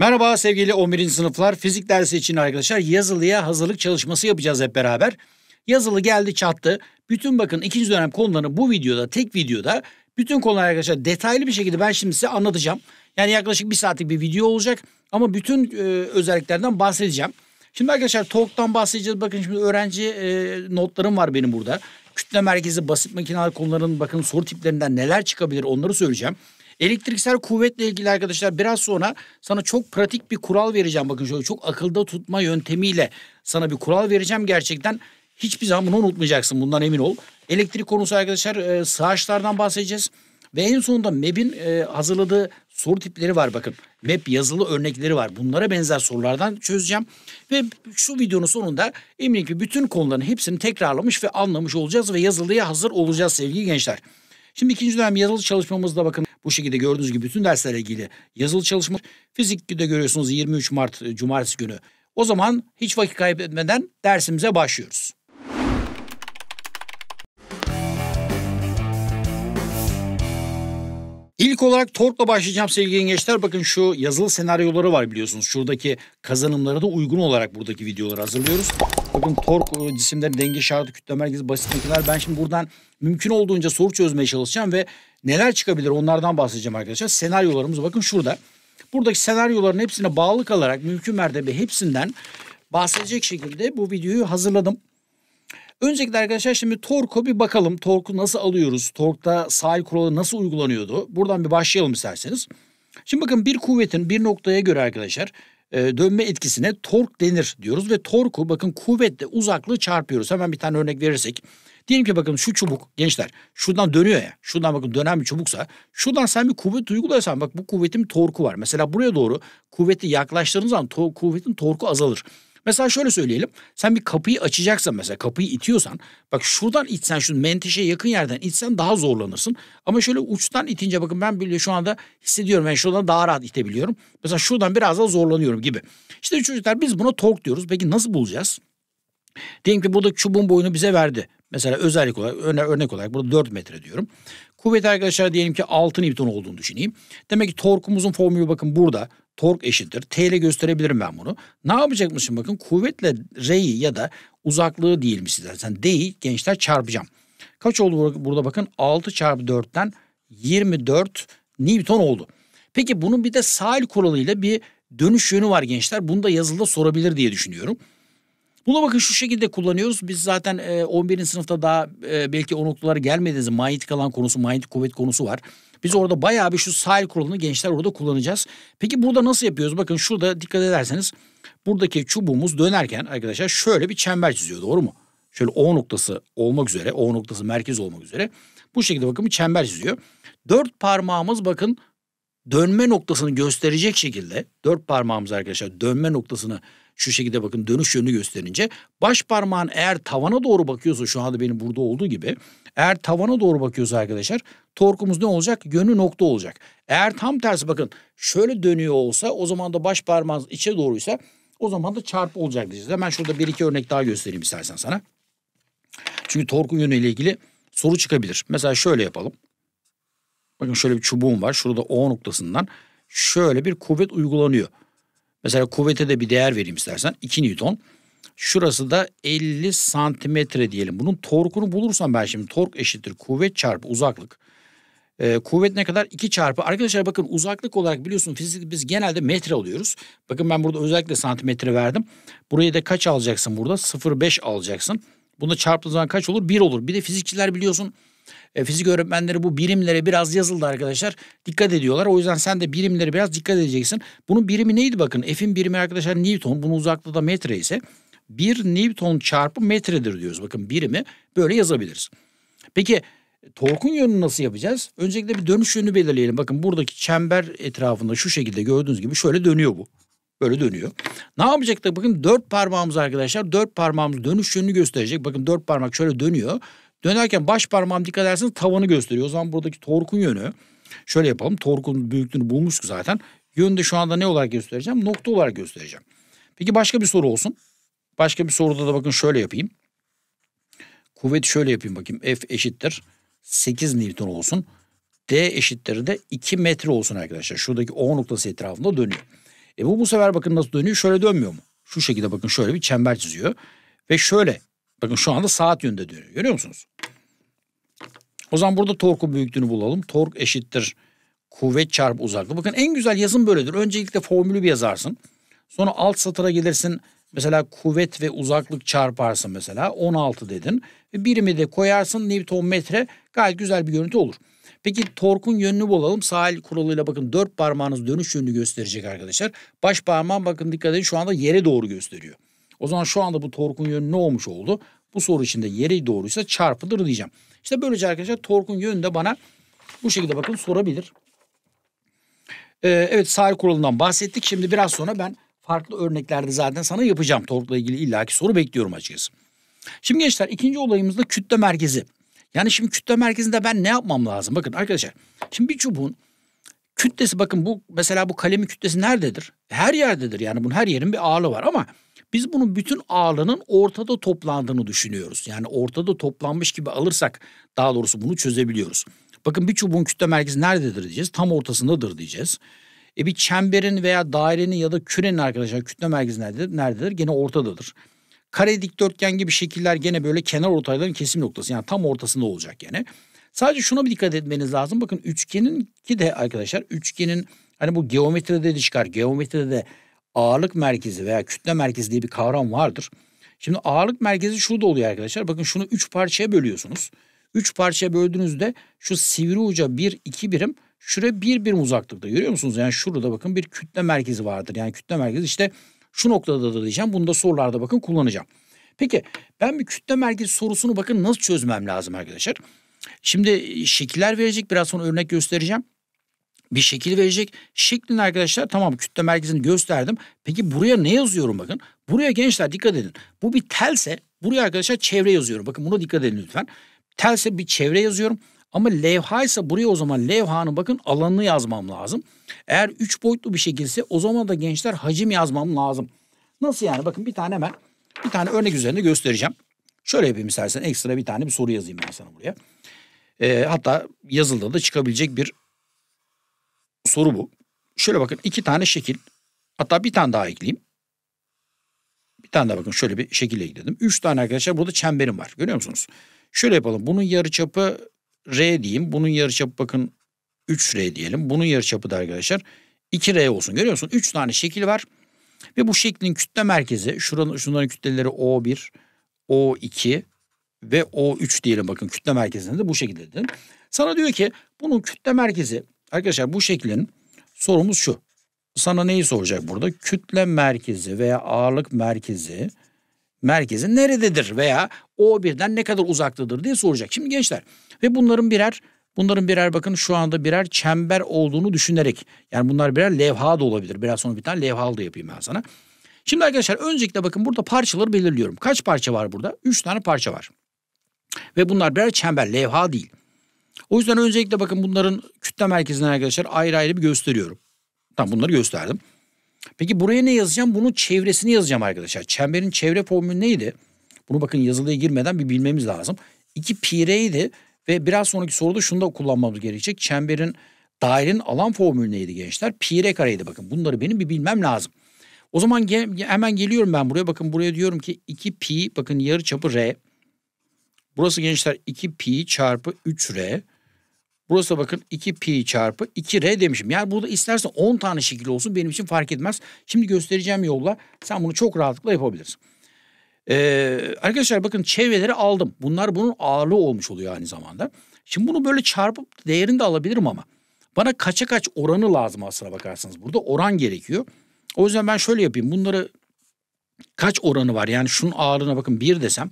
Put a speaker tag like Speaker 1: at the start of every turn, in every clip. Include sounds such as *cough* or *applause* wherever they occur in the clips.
Speaker 1: Merhaba sevgili 11. sınıflar. Fizik dersi için arkadaşlar yazılıya hazırlık çalışması yapacağız hep beraber. Yazılı geldi çattı. Bütün bakın ikinci dönem konularını bu videoda tek videoda bütün konular arkadaşlar detaylı bir şekilde ben şimdi size anlatacağım. Yani yaklaşık bir saatlik bir video olacak ama bütün e, özelliklerden bahsedeceğim. Şimdi arkadaşlar toktan bahsedeceğiz. Bakın şimdi öğrenci e, notlarım var benim burada. Kütle merkezi, basit makineler konularının bakın soru tiplerinden neler çıkabilir onları söyleyeceğim. Elektriksel kuvvetle ilgili arkadaşlar biraz sonra sana çok pratik bir kural vereceğim. Bakın şöyle çok akılda tutma yöntemiyle sana bir kural vereceğim gerçekten. Hiçbir zaman bunu unutmayacaksın bundan emin ol. Elektrik konusu arkadaşlar e, sığaçlardan bahsedeceğiz. Ve en sonunda MEB'in e, hazırladığı soru tipleri var bakın. MEB yazılı örnekleri var. Bunlara benzer sorulardan çözeceğim. Ve şu videonun sonunda eminim ki bütün konuların hepsini tekrarlamış ve anlamış olacağız ve yazılıya hazır olacağız sevgili gençler. Şimdi ikinci dönem yazılı çalışmamızda bakın bu şekilde gördüğünüz gibi bütün derslerle ilgili yazılı çalışma. Fizikte görüyorsunuz 23 Mart e, Cumartesi günü. O zaman hiç vakit kaybetmeden dersimize başlıyoruz. İlk olarak torkla başlayacağım sevgili gençler Bakın şu yazılı senaryoları var biliyorsunuz. Şuradaki kazanımları da uygun olarak buradaki videoları hazırlıyoruz yakın tork e, cisimleri denge şartı kütle merkezi basit makineler. Ben şimdi buradan mümkün olduğunca soru çözmeye çalışacağım ve neler çıkabilir onlardan bahsedeceğim arkadaşlar. Senaryolarımız bakın şurada. Buradaki senaryoların hepsine bağlı kalarak mümkün mertebe hepsinden bahsedecek şekilde bu videoyu hazırladım. Öncelikle arkadaşlar şimdi torku bir bakalım. Torku nasıl alıyoruz? Torkta sahil kuralı nasıl uygulanıyordu? Buradan bir başlayalım isterseniz. Şimdi bakın bir kuvvetin bir noktaya göre arkadaşlar e, dönme etkisine tork denir diyoruz ve torku bakın kuvvetle uzaklığı çarpıyoruz. Hemen bir tane örnek verirsek. Diyelim ki bakın şu çubuk gençler şuradan dönüyor ya. Şuradan bakın dönen bir çubuksa şuradan sen bir kuvvet uyguluyorsan bak bu kuvvetin torku var. Mesela buraya doğru kuvveti yaklaştığınız zaman to- kuvvetin torku azalır. Mesela şöyle söyleyelim. Sen bir kapıyı açacaksan mesela kapıyı itiyorsan bak şuradan itsen şu menteşe yakın yerden itsen daha zorlanırsın. Ama şöyle uçtan itince bakın ben biliyorum şu anda hissediyorum. Ben yani şuradan daha rahat itebiliyorum. Mesela şuradan biraz daha zorlanıyorum gibi. İşte çocuklar biz buna tork diyoruz. Peki nasıl bulacağız? Diyelim ki buradaki çubuğun boyunu bize verdi. Mesela özellik olarak örne örnek olarak burada 4 metre diyorum. Kuvvet arkadaşlar diyelim ki 6 Newton olduğunu düşüneyim. Demek ki torkumuzun formülü bakın burada. Tork eşittir. T ile gösterebilirim ben bunu. Ne yapacakmışım bakın kuvvetle R'yi ya da uzaklığı diyelim sizler? Sen D'yi gençler çarpacağım. Kaç oldu burada bakın 6 çarpı 4'ten 24 Newton oldu. Peki bunun bir de sahil kuralıyla bir dönüş yönü var gençler. Bunu da yazılıda sorabilir diye düşünüyorum. Buna bakın şu şekilde kullanıyoruz. Biz zaten 11. E, sınıfta daha e, belki o onluklulara gelmediğiniz manyetik alan konusu, manyetik kuvvet konusu var. Biz orada bayağı bir şu sahil kuralını gençler orada kullanacağız. Peki burada nasıl yapıyoruz? Bakın şurada dikkat ederseniz buradaki çubuğumuz dönerken arkadaşlar şöyle bir çember çiziyor doğru mu? Şöyle O noktası olmak üzere, O noktası merkez olmak üzere bu şekilde bakın bir çember çiziyor. Dört parmağımız bakın dönme noktasını gösterecek şekilde dört parmağımız arkadaşlar dönme noktasını şu şekilde bakın dönüş yönünü gösterince baş parmağın eğer tavana doğru bakıyorsa şu anda benim burada olduğu gibi eğer tavana doğru bakıyorsa arkadaşlar torkumuz ne olacak? Yönü nokta olacak. Eğer tam tersi bakın şöyle dönüyor olsa o zaman da baş parmağınız içe doğruysa o zaman da çarp olacak diyeceğiz. Hemen şurada bir iki örnek daha göstereyim istersen sana. Çünkü torkun yönüyle ilgili soru çıkabilir. Mesela şöyle yapalım. Bakın şöyle bir çubuğum var. Şurada O noktasından şöyle bir kuvvet uygulanıyor. Mesela kuvvete de bir değer vereyim istersen. 2 Newton. Şurası da 50 santimetre diyelim. Bunun torkunu bulursam ben şimdi tork eşittir kuvvet çarpı uzaklık. Ee, kuvvet ne kadar? 2 çarpı. Arkadaşlar bakın uzaklık olarak biliyorsun fizik biz genelde metre alıyoruz. Bakın ben burada özellikle santimetre verdim. Burayı da kaç alacaksın burada? 0,5 alacaksın. Bunu çarptığı zaman kaç olur? 1 olur. Bir de fizikçiler biliyorsun e, fizik öğretmenleri bu birimlere biraz yazıldı arkadaşlar. Dikkat ediyorlar. O yüzden sen de birimlere biraz dikkat edeceksin. Bunun birimi neydi bakın? F'in birimi arkadaşlar Newton. Bunun uzaklığı da metre ise 1 Newton çarpı metredir diyoruz. Bakın birimi böyle yazabiliriz. Peki e, torkun yönünü nasıl yapacağız? Öncelikle bir dönüş yönünü belirleyelim. Bakın buradaki çember etrafında şu şekilde gördüğünüz gibi şöyle dönüyor bu. Böyle dönüyor. Ne yapacak da bakın dört parmağımız arkadaşlar dört parmağımız dönüş yönünü gösterecek. Bakın dört parmak şöyle dönüyor. Dönerken baş parmağım dikkat ederseniz tavanı gösteriyor. O zaman buradaki torkun yönü şöyle yapalım. Torkun büyüklüğünü bulmuştuk zaten. Yönü de şu anda ne olarak göstereceğim? Nokta olarak göstereceğim. Peki başka bir soru olsun. Başka bir soruda da bakın şöyle yapayım. kuvvet şöyle yapayım bakayım. F eşittir 8 Newton olsun. D eşittir de 2 metre olsun arkadaşlar. Şuradaki O noktası etrafında dönüyor. E bu bu sefer bakın nasıl dönüyor? Şöyle dönmüyor mu? Şu şekilde bakın şöyle bir çember çiziyor. Ve şöyle Bakın şu anda saat yönünde dönüyor. Görüyor musunuz? O zaman burada torku büyüklüğünü bulalım. Tork eşittir kuvvet çarpı uzaklık. Bakın en güzel yazım böyledir. Öncelikle formülü bir yazarsın. Sonra alt satıra gelirsin. Mesela kuvvet ve uzaklık çarparsın mesela. 16 dedin. Ve birimi de koyarsın Newton metre. Gayet güzel bir görüntü olur. Peki torkun yönünü bulalım. Sağ kuralıyla bakın dört parmağınız dönüş yönünü gösterecek arkadaşlar. Baş parmağım bakın dikkat edin şu anda yere doğru gösteriyor. O zaman şu anda bu torkun yönü ne olmuş oldu? Bu soru için de yeri doğruysa çarpıdır diyeceğim. İşte böylece arkadaşlar torkun yönü de bana bu şekilde bakın sorabilir. Ee, evet sahil kuralından bahsettik. Şimdi biraz sonra ben farklı örneklerde zaten sana yapacağım. Torkla ilgili illaki soru bekliyorum açıkçası. Şimdi gençler ikinci olayımızda kütle merkezi. Yani şimdi kütle merkezinde ben ne yapmam lazım? Bakın arkadaşlar şimdi bir çubuğun kütlesi bakın bu mesela bu kalemin kütlesi nerededir? Her yerdedir yani bunun her yerin bir ağırlığı var ama biz bunun bütün ağırlığının ortada toplandığını düşünüyoruz. Yani ortada toplanmış gibi alırsak daha doğrusu bunu çözebiliyoruz. Bakın bir çubuğun kütle merkezi nerededir diyeceğiz. Tam ortasındadır diyeceğiz. E bir çemberin veya dairenin ya da kürenin arkadaşlar kütle merkezi nerededir? Nerededir? Gene ortadadır. Kare dikdörtgen gibi şekiller gene böyle kenar ortayların kesim noktası. Yani tam ortasında olacak gene. Sadece şuna bir dikkat etmeniz lazım. Bakın üçgenin ki de arkadaşlar üçgenin hani bu geometride de çıkar. Geometride de ağırlık merkezi veya kütle merkezi diye bir kavram vardır. Şimdi ağırlık merkezi şurada oluyor arkadaşlar. Bakın şunu üç parçaya bölüyorsunuz. Üç parçaya böldüğünüzde şu sivri uca bir iki birim şuraya bir birim uzaklıkta. Görüyor musunuz? Yani şurada bakın bir kütle merkezi vardır. Yani kütle merkezi işte şu da diyeceğim. Bunu da sorularda bakın kullanacağım. Peki ben bir kütle merkezi sorusunu bakın nasıl çözmem lazım arkadaşlar. Şimdi şekiller verecek biraz sonra örnek göstereceğim bir şekil verecek. şeklin arkadaşlar tamam kütle merkezini gösterdim. Peki buraya ne yazıyorum bakın. Buraya gençler dikkat edin. Bu bir telse buraya arkadaşlar çevre yazıyorum. Bakın buna dikkat edin lütfen. Telse bir çevre yazıyorum. Ama levhaysa buraya o zaman levhanın bakın alanını yazmam lazım. Eğer üç boyutlu bir şekilse o zaman da gençler hacim yazmam lazım. Nasıl yani? Bakın bir tane hemen bir tane örnek üzerinde göstereceğim. Şöyle yapayım istersen ekstra bir tane bir soru yazayım ben sana buraya. E, hatta yazılda da çıkabilecek bir soru bu. Şöyle bakın iki tane şekil. Hatta bir tane daha ekleyeyim. Bir tane daha bakın şöyle bir şekilde ekledim. Üç tane arkadaşlar burada çemberim var. Görüyor musunuz? Şöyle yapalım. Bunun yarıçapı R diyeyim. Bunun yarıçapı bakın 3R diyelim. Bunun yarıçapı da arkadaşlar 2R olsun. Görüyor musunuz? Üç tane şekil var. Ve bu şeklin kütle merkezi şuranın şunların kütleleri O1, O2 ve O3 diyelim bakın kütle merkezinde bu şekilde dedim. Sana diyor ki bunun kütle merkezi Arkadaşlar bu şeklin sorumuz şu. Sana neyi soracak burada? Kütle merkezi veya ağırlık merkezi merkezi nerededir veya o birden ne kadar uzaktadır diye soracak. Şimdi gençler ve bunların birer bunların birer bakın şu anda birer çember olduğunu düşünerek yani bunlar birer levha da olabilir. Biraz sonra bir tane levha da yapayım ben sana. Şimdi arkadaşlar öncelikle bakın burada parçaları belirliyorum. Kaç parça var burada? Üç tane parça var. Ve bunlar birer çember, levha değil. O yüzden öncelikle bakın bunların kütle merkezinden arkadaşlar ayrı ayrı bir gösteriyorum. Tamam bunları gösterdim. Peki buraya ne yazacağım? Bunun çevresini yazacağım arkadaşlar. Çemberin çevre formülü neydi? Bunu bakın yazılıya girmeden bir bilmemiz lazım. 2 pi r'ydi ve biraz sonraki soruda şunu da kullanmamız gerekecek. Çemberin dairenin alan formülü neydi gençler? Pi r kareydi bakın. Bunları benim bir bilmem lazım. O zaman ge hemen geliyorum ben buraya. Bakın buraya diyorum ki 2 pi bakın yarı çapı r. Burası gençler 2 pi çarpı 3 r. Burası da bakın 2 pi çarpı 2 r demişim. Yani burada istersen 10 tane şekil olsun benim için fark etmez. Şimdi göstereceğim yolla sen bunu çok rahatlıkla yapabilirsin. Ee, arkadaşlar bakın çevreleri aldım. Bunlar bunun ağırlığı olmuş oluyor aynı zamanda. Şimdi bunu böyle çarpıp değerini de alabilirim ama. Bana kaça kaç oranı lazım aslına bakarsanız. Burada oran gerekiyor. O yüzden ben şöyle yapayım. Bunları kaç oranı var? Yani şunun ağırlığına bakın 1 desem.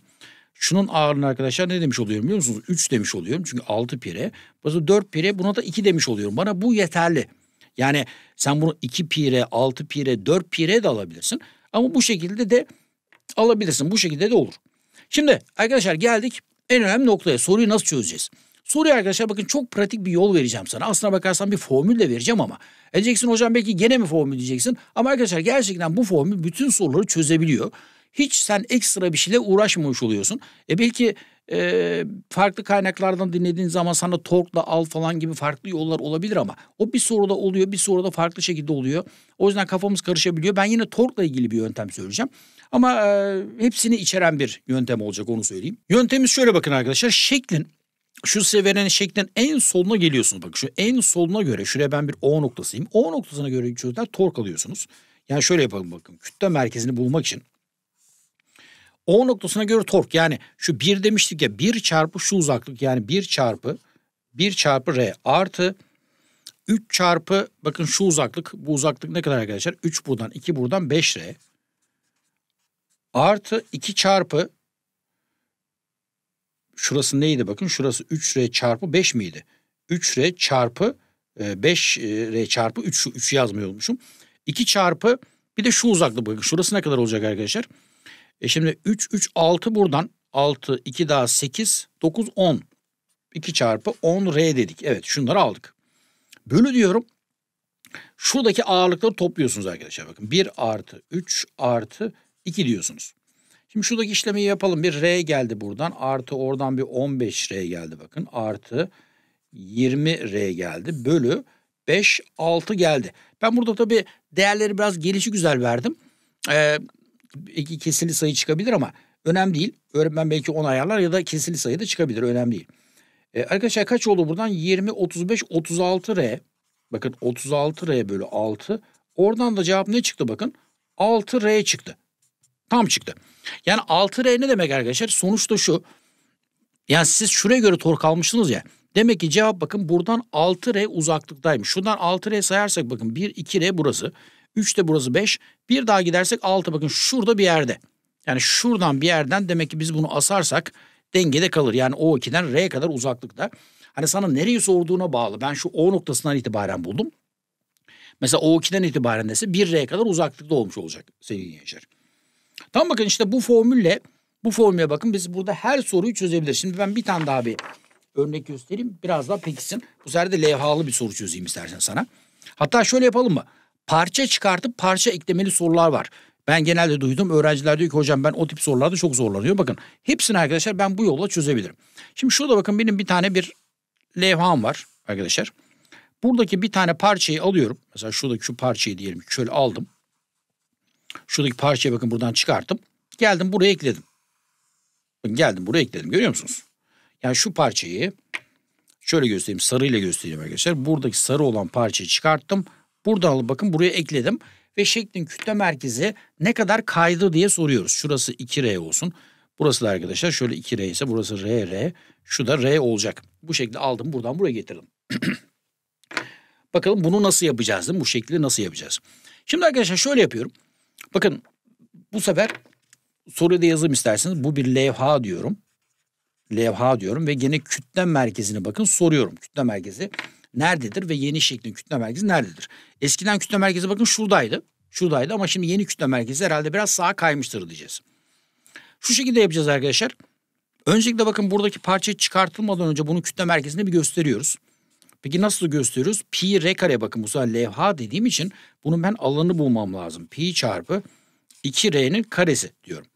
Speaker 1: Şunun ağırlığını arkadaşlar ne demiş oluyorum biliyor musunuz? 3 demiş oluyorum çünkü 6 pire. bazı 4 pire buna da 2 demiş oluyorum. Bana bu yeterli. Yani sen bunu 2 pire, 6 pire, 4 pire de alabilirsin. Ama bu şekilde de alabilirsin. Bu şekilde de olur. Şimdi arkadaşlar geldik en önemli noktaya. Soruyu nasıl çözeceğiz? Soruyu arkadaşlar bakın çok pratik bir yol vereceğim sana. Aslına bakarsan bir formül de vereceğim ama. edeceksin hocam belki gene mi formül diyeceksin. Ama arkadaşlar gerçekten bu formül bütün soruları çözebiliyor hiç sen ekstra bir şeyle uğraşmamış oluyorsun. E belki e, farklı kaynaklardan dinlediğin zaman sana torkla al falan gibi farklı yollar olabilir ama o bir soruda oluyor bir soruda farklı şekilde oluyor. O yüzden kafamız karışabiliyor. Ben yine torkla ilgili bir yöntem söyleyeceğim. Ama e, hepsini içeren bir yöntem olacak onu söyleyeyim. Yöntemimiz şöyle bakın arkadaşlar. Şeklin şu size şeklin en soluna geliyorsunuz. Bakın şu en soluna göre şuraya ben bir O noktasıyım. O noktasına göre çözler tork alıyorsunuz. Yani şöyle yapalım bakın. Kütle merkezini bulmak için o noktasına göre tork yani şu bir demiştik ya bir çarpı şu uzaklık yani bir çarpı bir çarpı R artı 3 çarpı bakın şu uzaklık bu uzaklık ne kadar arkadaşlar 3 buradan 2 buradan 5 R artı 2 çarpı şurası neydi bakın şurası 3R çarpı 5 miydi? 3R çarpı 5R e, e, çarpı 3 şu 3 yazmıyor olmuşum. 2 çarpı bir de şu uzaklık bakın şurası ne kadar olacak arkadaşlar? E şimdi 3, 3, 6 buradan. 6, 2 daha 8, 9, 10. 2 çarpı 10 R dedik. Evet şunları aldık. Bölü diyorum. Şuradaki ağırlıkları topluyorsunuz arkadaşlar. Bakın 1 artı 3 artı 2 diyorsunuz. Şimdi şuradaki işlemi yapalım. Bir R geldi buradan. Artı oradan bir 15 R geldi bakın. Artı 20 R geldi. Bölü 5, 6 geldi. Ben burada tabii değerleri biraz gelişi güzel verdim. Ee, kesinli sayı çıkabilir ama önemli değil. Öğretmen belki 10 ayarlar ya da kesinli sayı da çıkabilir. Önemli değil. E, arkadaşlar kaç oldu buradan? 20, 35, 36 R. Bakın 36 R bölü 6. Oradan da cevap ne çıktı bakın? 6 R çıktı. Tam çıktı. Yani 6 R ne demek arkadaşlar? Sonuçta şu. Yani siz şuraya göre tork almışsınız ya. Demek ki cevap bakın buradan 6R uzaklıktaymış. Şuradan 6R sayarsak bakın 1, 2R burası. 3 de burası 5. Bir daha gidersek 6 bakın şurada bir yerde. Yani şuradan bir yerden demek ki biz bunu asarsak dengede kalır. Yani O2'den R'ye kadar uzaklıkta. Hani sana nereyi sorduğuna bağlı. Ben şu O noktasından itibaren buldum. Mesela O2'den itibaren dese 1R'ye kadar uzaklıkta olmuş olacak sevgili gençler. Tam bakın işte bu formülle bu formüle bakın biz burada her soruyu çözebiliriz. Şimdi ben bir tane daha bir örnek göstereyim. Biraz daha pekisin. Bu sefer de levhalı bir soru çözeyim istersen sana. Hatta şöyle yapalım mı? parça çıkartıp parça eklemeli sorular var. Ben genelde duydum öğrenciler diyor ki hocam ben o tip sorularda çok zorlanıyor. Bakın hepsini arkadaşlar ben bu yolla çözebilirim. Şimdi şurada bakın benim bir tane bir levham var arkadaşlar. Buradaki bir tane parçayı alıyorum. Mesela şuradaki şu parçayı diyelim şöyle aldım. Şuradaki parçayı bakın buradan çıkarttım. Geldim buraya ekledim. geldim buraya ekledim görüyor musunuz? Yani şu parçayı şöyle göstereyim sarıyla göstereyim arkadaşlar. Buradaki sarı olan parçayı çıkarttım. Buradan alıp bakın buraya ekledim. Ve şeklin kütle merkezi ne kadar kaydı diye soruyoruz. Şurası 2R olsun. Burası da arkadaşlar şöyle 2R ise burası R, R. Şu da R olacak. Bu şekilde aldım buradan buraya getirdim. *clears throat* Bakalım bunu nasıl yapacağız değil mi? Bu şekilde nasıl yapacağız? Şimdi arkadaşlar şöyle yapıyorum. Bakın bu sefer soruyu da yazayım isterseniz. Bu bir levha diyorum levha diyorum ve gene kütle merkezine bakın soruyorum. Kütle merkezi nerededir ve yeni şeklin kütle merkezi nerededir? Eskiden kütle merkezi bakın şuradaydı. Şuradaydı ama şimdi yeni kütle merkezi herhalde biraz sağa kaymıştır diyeceğiz. Şu şekilde yapacağız arkadaşlar. Öncelikle bakın buradaki parça çıkartılmadan önce bunun kütle merkezini bir gösteriyoruz. Peki nasıl gösteriyoruz? Pi r kare bakın bu sefer levha dediğim için bunun ben alanı bulmam lazım. Pi çarpı 2r'nin karesi diyorum.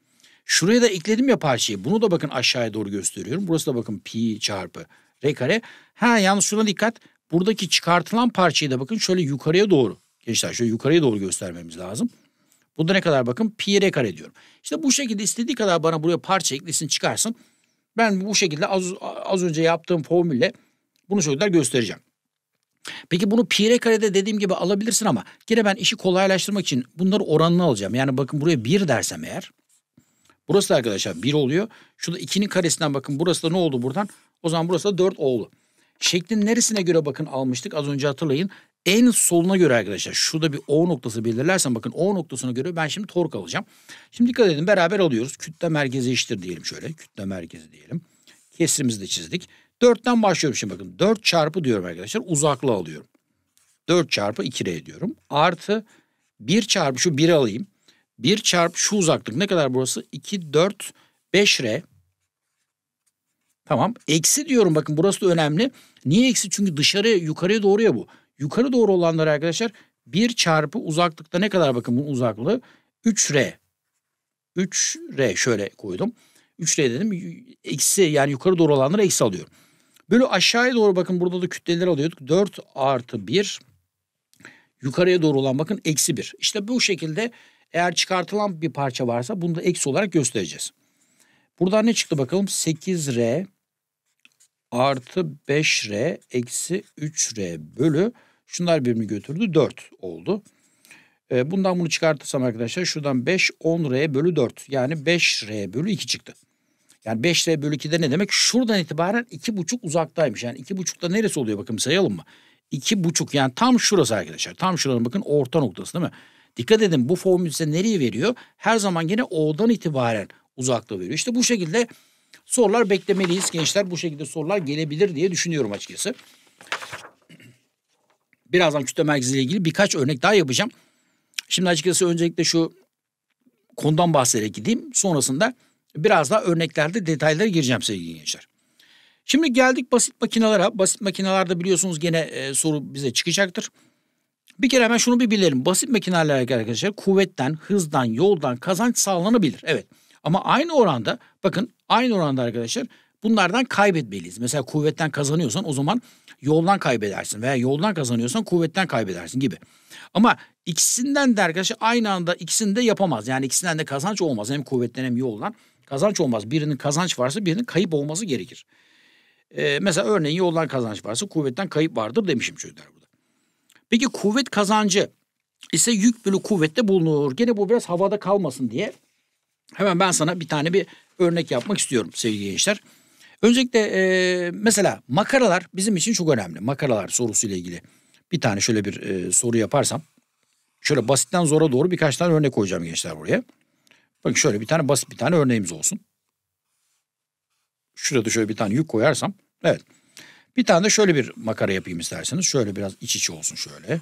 Speaker 1: Şuraya da ekledim ya parçayı. Bunu da bakın aşağıya doğru gösteriyorum. Burası da bakın pi çarpı r kare. Ha yalnız şuna dikkat. Buradaki çıkartılan parçayı da bakın şöyle yukarıya doğru. Gençler şöyle yukarıya doğru göstermemiz lazım. Bu da ne kadar bakın pi r kare diyorum. İşte bu şekilde istediği kadar bana buraya parça eklesin çıkarsın. Ben bu şekilde az, az önce yaptığım formülle bunu çocuklar göstereceğim. Peki bunu pi r karede dediğim gibi alabilirsin ama gene ben işi kolaylaştırmak için bunları oranını alacağım. Yani bakın buraya 1 dersem eğer Burası da arkadaşlar 1 oluyor. Şurada 2'nin karesinden bakın burası da ne oldu buradan? O zaman burası da 4 oldu. Şeklin neresine göre bakın almıştık az önce hatırlayın. En soluna göre arkadaşlar şurada bir O noktası belirlersen bakın O noktasına göre ben şimdi tork alacağım. Şimdi dikkat edin beraber alıyoruz. Kütle merkezi eşittir diyelim şöyle. Kütle merkezi diyelim. Kesrimizi de çizdik. 4'ten başlıyorum şimdi bakın. 4 çarpı diyorum arkadaşlar uzaklığı alıyorum. 4 çarpı 2R diyorum. Artı 1 çarpı şu 1'i alayım. 1 çarp şu uzaklık ne kadar burası? 2, 4, 5 R. Tamam. Eksi diyorum bakın burası da önemli. Niye eksi? Çünkü dışarı yukarıya doğru ya bu. Yukarı doğru olanlar arkadaşlar 1 çarpı uzaklıkta ne kadar bakın bu uzaklığı? 3 R. 3 R şöyle koydum. 3 R dedim. Eksi yani yukarı doğru olanları eksi alıyorum. Böyle aşağıya doğru bakın burada da kütleleri alıyorduk. 4 artı 1 yukarıya doğru olan bakın eksi 1. İşte bu şekilde eğer çıkartılan bir parça varsa bunu da eksi olarak göstereceğiz. Buradan ne çıktı bakalım? 8R artı 5R eksi 3R bölü şunlar birbirini götürdü 4 oldu. Ee, bundan bunu çıkartırsam arkadaşlar şuradan 5 10R bölü 4 yani 5R bölü 2 çıktı. Yani 5R bölü 2 de ne demek? Şuradan itibaren 2,5 uzaktaymış. Yani da neresi oluyor bakın sayalım mı? 2,5 yani tam şurası arkadaşlar. Tam şuranın bakın orta noktası değil mi? Dikkat edin bu formül size nereye veriyor? Her zaman yine O'dan itibaren uzaklığı veriyor. İşte bu şekilde sorular beklemeliyiz gençler. Bu şekilde sorular gelebilir diye düşünüyorum açıkçası. Birazdan kütle merkeziyle ilgili birkaç örnek daha yapacağım. Şimdi açıkçası öncelikle şu konudan bahsederek gideyim. Sonrasında biraz daha örneklerde detaylara gireceğim sevgili gençler. Şimdi geldik basit makinalara. Basit makinalarda biliyorsunuz gene e, soru bize çıkacaktır. Bir kere hemen şunu bir bilelim. Basit makineler arkadaşlar kuvvetten, hızdan, yoldan kazanç sağlanabilir. Evet. Ama aynı oranda bakın aynı oranda arkadaşlar bunlardan kaybetmeliyiz. Mesela kuvvetten kazanıyorsan o zaman yoldan kaybedersin veya yoldan kazanıyorsan kuvvetten kaybedersin gibi. Ama ikisinden de arkadaşlar aynı anda ikisini de yapamaz. Yani ikisinden de kazanç olmaz. Hem kuvvetten hem yoldan kazanç olmaz. Birinin kazanç varsa birinin kayıp olması gerekir. Ee, mesela örneğin yoldan kazanç varsa kuvvetten kayıp vardır demişim çocuklar. Peki kuvvet kazancı ise yük bölü kuvvette bulunur. Gene bu biraz havada kalmasın diye hemen ben sana bir tane bir örnek yapmak istiyorum sevgili gençler. Öncelikle e, mesela makaralar bizim için çok önemli. Makaralar sorusu ile ilgili bir tane şöyle bir e, soru yaparsam şöyle basitten zora doğru birkaç tane örnek koyacağım gençler buraya. Bakın şöyle bir tane basit bir tane örneğimiz olsun. Şurada şöyle bir tane yük koyarsam evet bir tane de şöyle bir makara yapayım isterseniz. Şöyle biraz iç içe olsun şöyle.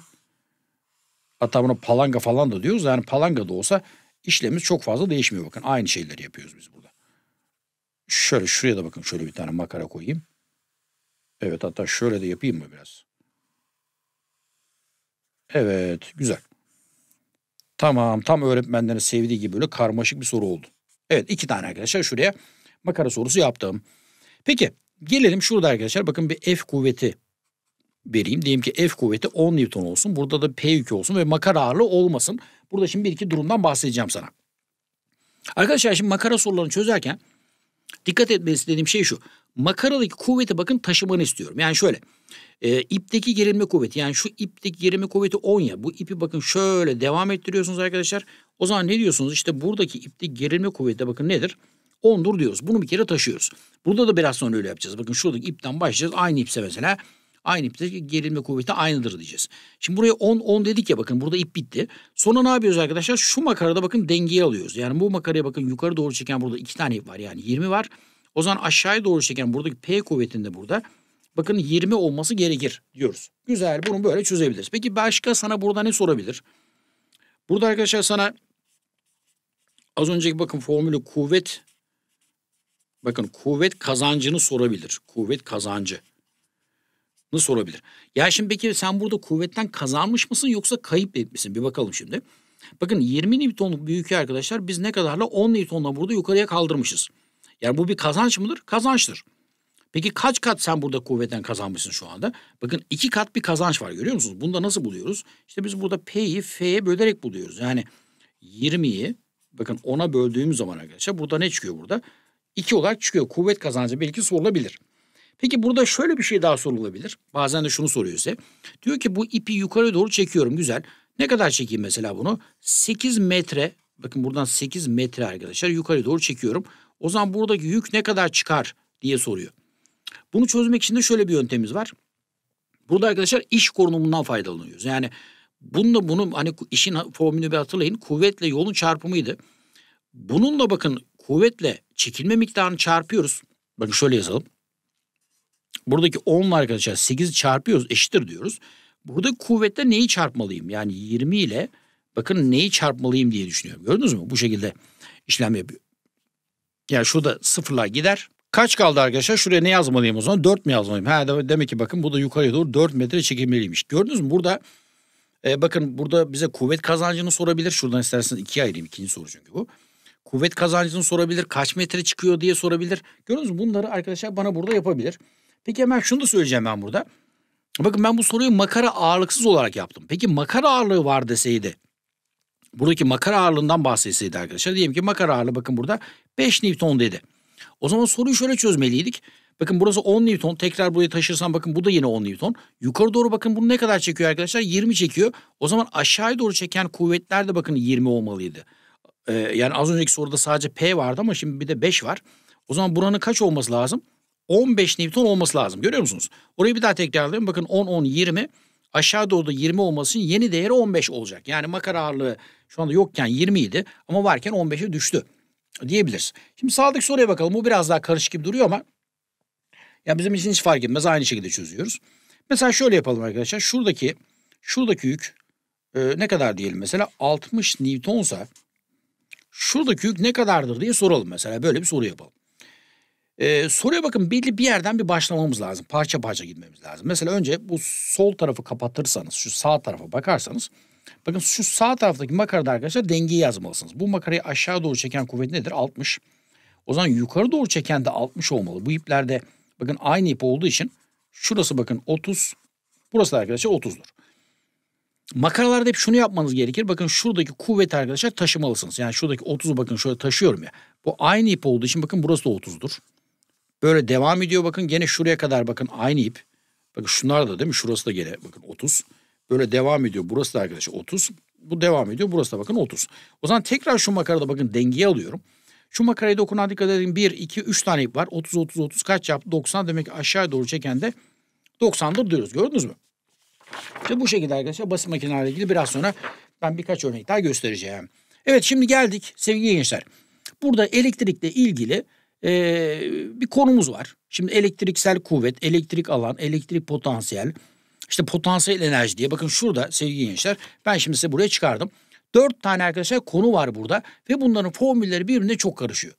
Speaker 1: Hatta bunu palanga falan da diyoruz. Yani palanga da olsa işlemimiz çok fazla değişmiyor. Bakın aynı şeyleri yapıyoruz biz burada. Şöyle şuraya da bakın şöyle bir tane makara koyayım. Evet hatta şöyle de yapayım mı biraz? Evet güzel. Tamam tam öğretmenlerin sevdiği gibi böyle karmaşık bir soru oldu. Evet iki tane arkadaşlar şuraya makara sorusu yaptım. Peki Gelelim şurada arkadaşlar bakın bir F kuvveti vereyim. Diyelim ki F kuvveti 10 Newton olsun. Burada da P yükü olsun ve makara ağırlığı olmasın. Burada şimdi bir iki durumdan bahsedeceğim sana. Arkadaşlar şimdi makara sorularını çözerken dikkat etmeniz dediğim şey şu. Makaradaki kuvveti bakın taşımanı istiyorum. Yani şöyle e, ipteki gerilme kuvveti yani şu ipteki gerilme kuvveti 10 ya. Bu ipi bakın şöyle devam ettiriyorsunuz arkadaşlar. O zaman ne diyorsunuz? İşte buradaki ipteki gerilme kuvveti bakın nedir? 10'dur diyoruz. Bunu bir kere taşıyoruz. Burada da biraz sonra öyle yapacağız. Bakın şuradaki ipten başlayacağız. Aynı ipse mesela aynı ipte gerilme kuvveti aynıdır diyeceğiz. Şimdi buraya 10 10 dedik ya bakın burada ip bitti. Sonra ne yapıyoruz arkadaşlar? Şu makarada bakın dengeye alıyoruz. Yani bu makaraya bakın yukarı doğru çeken burada iki tane ip var yani 20 var. O zaman aşağıya doğru çeken buradaki P kuvvetinde burada bakın 20 olması gerekir diyoruz. Güzel bunu böyle çözebiliriz. Peki başka sana burada ne sorabilir? Burada arkadaşlar sana az önceki bakın formülü kuvvet Bakın kuvvet kazancını sorabilir. Kuvvet kazancı ne sorabilir. Ya şimdi peki sen burada kuvvetten kazanmış mısın yoksa kayıp etmişsin? Bir bakalım şimdi. Bakın 20 Newton'luk bir yükü arkadaşlar biz ne kadarla 10 Newton'la burada yukarıya kaldırmışız. Yani bu bir kazanç mıdır? Kazançtır. Peki kaç kat sen burada kuvvetten kazanmışsın şu anda? Bakın iki kat bir kazanç var görüyor musunuz? Bunu da nasıl buluyoruz? İşte biz burada P'yi F'ye bölerek buluyoruz. Yani 20'yi bakın 10'a böldüğüm zaman arkadaşlar burada ne çıkıyor burada? 2 olarak çıkıyor. Kuvvet kazancı belki sorulabilir. Peki burada şöyle bir şey daha sorulabilir. Bazen de şunu soruyor size. Diyor ki bu ipi yukarı doğru çekiyorum güzel. Ne kadar çekeyim mesela bunu? 8 metre. Bakın buradan 8 metre arkadaşlar yukarı doğru çekiyorum. O zaman buradaki yük ne kadar çıkar diye soruyor. Bunu çözmek için de şöyle bir yöntemimiz var. Burada arkadaşlar iş korunumundan faydalanıyoruz. Yani bununla bunu hani işin formülünü bir hatırlayın. Kuvvetle yolun çarpımıydı. Bununla bakın kuvvetle çekilme miktarını çarpıyoruz. Bakın şöyle yazalım. Buradaki 10 ile arkadaşlar 8'i çarpıyoruz eşittir diyoruz. Burada kuvvetle neyi çarpmalıyım? Yani 20 ile bakın neyi çarpmalıyım diye düşünüyorum. Gördünüz mü? Bu şekilde işlem yapıyor. Yani şurada sıfırlar gider. Kaç kaldı arkadaşlar? Şuraya ne yazmalıyım o zaman? 4 mi yazmalıyım? Ha, demek ki bakın bu da yukarıya doğru 4 metre çekilmeliymiş. Gördünüz mü? Burada e, bakın burada bize kuvvet kazancını sorabilir. Şuradan isterseniz ikiye ayırayım. ikinci soru çünkü bu. Kuvvet kazancını sorabilir. Kaç metre çıkıyor diye sorabilir. Gördünüz mü? Bunları arkadaşlar bana burada yapabilir. Peki hemen şunu da söyleyeceğim ben burada. Bakın ben bu soruyu makara ağırlıksız olarak yaptım. Peki makara ağırlığı var deseydi. Buradaki makara ağırlığından bahsetseydi arkadaşlar. Diyelim ki makara ağırlığı bakın burada 5 Newton dedi. O zaman soruyu şöyle çözmeliydik. Bakın burası 10 Newton. Tekrar buraya taşırsam bakın bu da yine 10 Newton. Yukarı doğru bakın bunu ne kadar çekiyor arkadaşlar? 20 çekiyor. O zaman aşağıya doğru çeken kuvvetler de bakın 20 olmalıydı. Ee, yani az önceki soruda sadece P vardı ama şimdi bir de 5 var. O zaman buranın kaç olması lazım? 15 Newton olması lazım. Görüyor musunuz? Orayı bir daha tekrarlayayım. Bakın 10, 10, 20. Aşağı doğru da 20 olması için yeni değeri 15 olacak. Yani makara ağırlığı şu anda yokken 20 idi ama varken 15'e düştü diyebiliriz. Şimdi sağdaki soruya bakalım. Bu biraz daha karışık gibi duruyor ama ya bizim için hiç fark etmez. Aynı şekilde çözüyoruz. Mesela şöyle yapalım arkadaşlar. Şuradaki şuradaki yük e, ne kadar diyelim mesela 60 Newton'sa şuradaki yük ne kadardır diye soralım mesela. Böyle bir soru yapalım. Ee, soruya bakın belli bir yerden bir başlamamız lazım. Parça parça gitmemiz lazım. Mesela önce bu sol tarafı kapatırsanız, şu sağ tarafa bakarsanız... Bakın şu sağ taraftaki makarada arkadaşlar dengeyi yazmalısınız. Bu makarayı aşağı doğru çeken kuvvet nedir? 60. O zaman yukarı doğru çeken de 60 olmalı. Bu iplerde bakın aynı ip olduğu için şurası bakın 30. Burası da arkadaşlar 30'dur. Makaralarda hep şunu yapmanız gerekir. Bakın şuradaki kuvvet arkadaşlar taşımalısınız. Yani şuradaki 30'u bakın şöyle taşıyorum ya. Bu aynı ip olduğu için bakın burası da 30'dur. Böyle devam ediyor bakın gene şuraya kadar bakın aynı ip. Bakın şunlar da değil mi? Şurası da gene bakın 30. Böyle devam ediyor. Burası da arkadaşlar 30. Bu devam ediyor. Burası da bakın 30. O zaman tekrar şu makarada bakın dengeye alıyorum. Şu makarayı dokunan dikkat edin. 1, 2, 3 tane ip var. 30, 30, 30 kaç yaptı? 90 demek ki aşağıya doğru çeken de 90'dır diyoruz. Gördünüz mü? İşte bu şekilde arkadaşlar basit makinelerle ilgili biraz sonra ben birkaç örnek daha göstereceğim. Evet şimdi geldik sevgili gençler. Burada elektrikle ilgili e, bir konumuz var. Şimdi elektriksel kuvvet, elektrik alan, elektrik potansiyel, işte potansiyel enerji diye. Bakın şurada sevgili gençler ben şimdi size buraya çıkardım. Dört tane arkadaşlar konu var burada ve bunların formülleri birbirine çok karışıyor.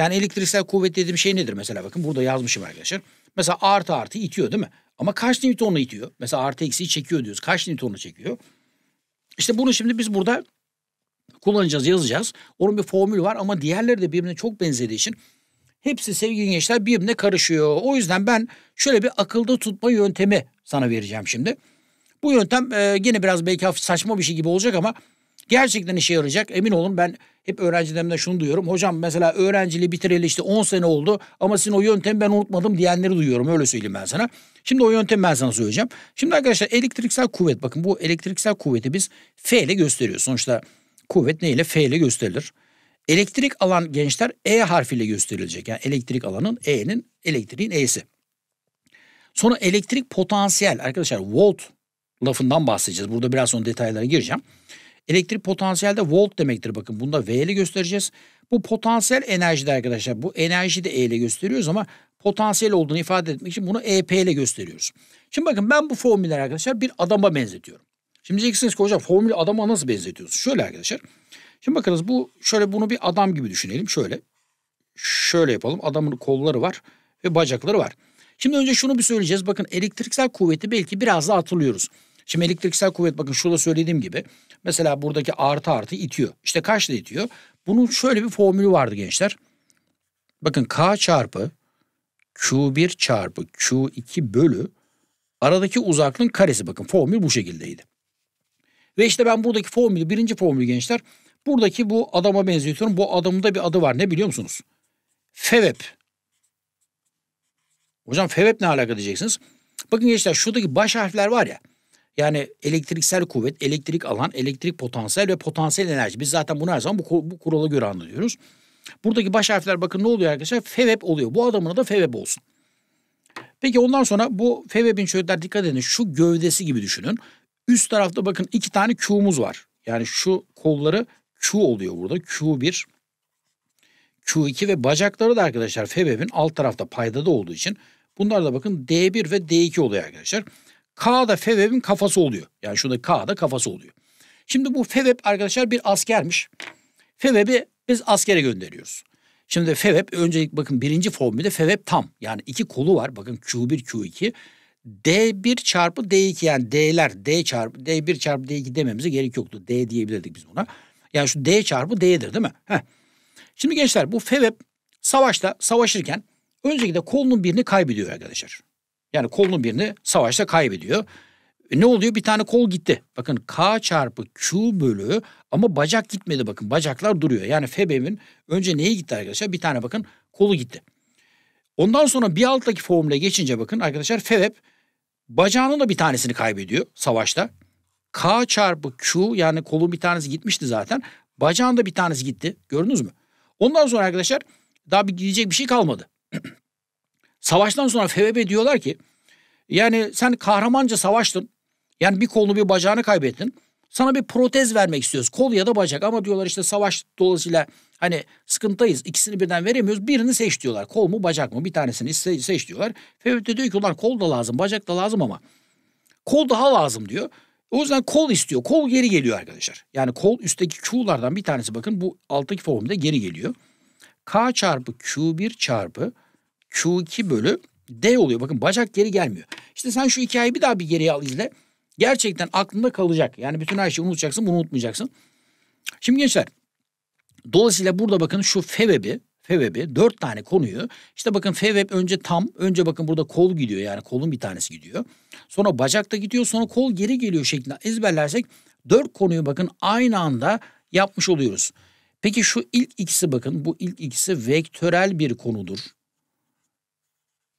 Speaker 1: Yani elektriksel kuvvet dediğim şey nedir mesela bakın burada yazmışım arkadaşlar. Mesela artı artı itiyor değil mi? Ama kaç newtonu itiyor? Mesela artı eksi çekiyor diyoruz. Kaç newtonu çekiyor? İşte bunu şimdi biz burada kullanacağız, yazacağız. Onun bir formülü var ama diğerleri de birbirine çok benzediği için hepsi sevgili gençler birbirine karışıyor. O yüzden ben şöyle bir akılda tutma yöntemi sana vereceğim şimdi. Bu yöntem e, yine biraz belki hafif saçma bir şey gibi olacak ama gerçekten işe yarayacak. Emin olun ben hep öğrencilerimden şunu duyuyorum. Hocam mesela öğrenciliği bitireli işte 10 sene oldu ama sizin o yöntemi ben unutmadım diyenleri duyuyorum. Öyle söyleyeyim ben sana. Şimdi o yöntemi ben sana söyleyeceğim. Şimdi arkadaşlar elektriksel kuvvet bakın bu elektriksel kuvveti biz F ile gösteriyoruz. Sonuçta kuvvet neyle? F ile gösterilir. Elektrik alan gençler E harfiyle gösterilecek. Yani elektrik alanın E'nin elektriğin E'si. Sonra elektrik potansiyel arkadaşlar volt lafından bahsedeceğiz. Burada biraz sonra detaylara gireceğim. Elektrik potansiyelde volt demektir bakın. Bunu da V ile göstereceğiz. Bu potansiyel enerjide arkadaşlar. Bu enerji de E ile gösteriyoruz ama potansiyel olduğunu ifade etmek için bunu EP ile gösteriyoruz. Şimdi bakın ben bu formülleri arkadaşlar bir adama benzetiyorum. Şimdi diyeceksiniz ki hocam formülü adama nasıl benzetiyorsun? Şöyle arkadaşlar. Şimdi bakınız bu şöyle bunu bir adam gibi düşünelim. Şöyle. Şöyle yapalım. Adamın kolları var ve bacakları var. Şimdi önce şunu bir söyleyeceğiz. Bakın elektriksel kuvveti belki biraz da hatırlıyoruz. Şimdi elektriksel kuvvet bakın şurada söylediğim gibi mesela buradaki artı artı itiyor. İşte kaçla itiyor? Bunun şöyle bir formülü vardı gençler. Bakın K çarpı Q1 çarpı Q2 bölü aradaki uzaklığın karesi bakın formül bu şekildeydi. Ve işte ben buradaki formülü birinci formülü gençler buradaki bu adama benzetiyorum. Bu adamda bir adı var ne biliyor musunuz? Fevep. Hocam Fevep ne alaka diyeceksiniz? Bakın gençler şuradaki baş harfler var ya. Yani elektriksel kuvvet, elektrik alan, elektrik potansiyel ve potansiyel enerji. Biz zaten bunu her zaman bu, bu kurala göre anlıyoruz. Buradaki baş harfler bakın ne oluyor arkadaşlar? Fevep oluyor. Bu adamın da Fevep olsun. Peki ondan sonra bu Fevep'in şöyle dikkat edin şu gövdesi gibi düşünün. Üst tarafta bakın iki tane Q'muz var. Yani şu kolları Q oluyor burada. Q1, Q2 ve bacakları da arkadaşlar Fevep'in alt tarafta paydada olduğu için bunlar da bakın D1 ve D2 oluyor arkadaşlar. K da Feveb'in kafası oluyor. Yani şurada K da kafası oluyor. Şimdi bu Feveb arkadaşlar bir askermiş. Feveb'i biz askere gönderiyoruz. Şimdi Feveb öncelik bakın birinci formülde Feveb tam. Yani iki kolu var. Bakın Q1 Q2. D1 çarpı D2 yani D'ler D çarpı D1 çarpı D2 dememize gerek yoktu. D diyebilirdik biz buna. Yani şu D çarpı D'dir değil mi? Heh. Şimdi gençler bu Feveb savaşta savaşırken önceki de kolunun birini kaybediyor arkadaşlar. Yani kolun birini savaşta kaybediyor. E ne oluyor? Bir tane kol gitti. Bakın K çarpı Q bölü ama bacak gitmedi bakın. Bacaklar duruyor. Yani FEB'in önce neye gitti arkadaşlar? Bir tane bakın kolu gitti. Ondan sonra bir alttaki formüle geçince bakın arkadaşlar FEB bacağının da bir tanesini kaybediyor savaşta. K çarpı Q yani kolun bir tanesi gitmişti zaten. Bacağın da bir tanesi gitti. Gördünüz mü? Ondan sonra arkadaşlar daha bir gidecek bir şey kalmadı. *clears throat* Savaştan sonra FBB diyorlar ki yani sen kahramanca savaştın. Yani bir kolunu bir bacağını kaybettin. Sana bir protez vermek istiyoruz. Kol ya da bacak ama diyorlar işte savaş dolayısıyla hani sıkıntıyız, İkisini birden veremiyoruz. Birini seç diyorlar. Kol mu bacak mı bir tanesini seç diyorlar. FBB de diyor ki ulan kol da lazım bacak da lazım ama kol daha lazım diyor. O yüzden kol istiyor. Kol geri geliyor arkadaşlar. Yani kol üstteki Q'lardan bir tanesi bakın bu alttaki formda geri geliyor. K çarpı Q1 çarpı Q2 bölü D oluyor. Bakın bacak geri gelmiyor. İşte sen şu hikayeyi bir daha bir geriye al izle. Gerçekten aklında kalacak. Yani bütün her şeyi unutacaksın bunu unutmayacaksın. Şimdi gençler dolayısıyla burada bakın şu FEVEB'i FEVEB'i dört tane konuyu İşte bakın FEVEB önce tam önce bakın burada kol gidiyor yani kolun bir tanesi gidiyor. Sonra bacak da gidiyor sonra kol geri geliyor şeklinde ezberlersek dört konuyu bakın aynı anda yapmış oluyoruz. Peki şu ilk ikisi bakın bu ilk ikisi vektörel bir konudur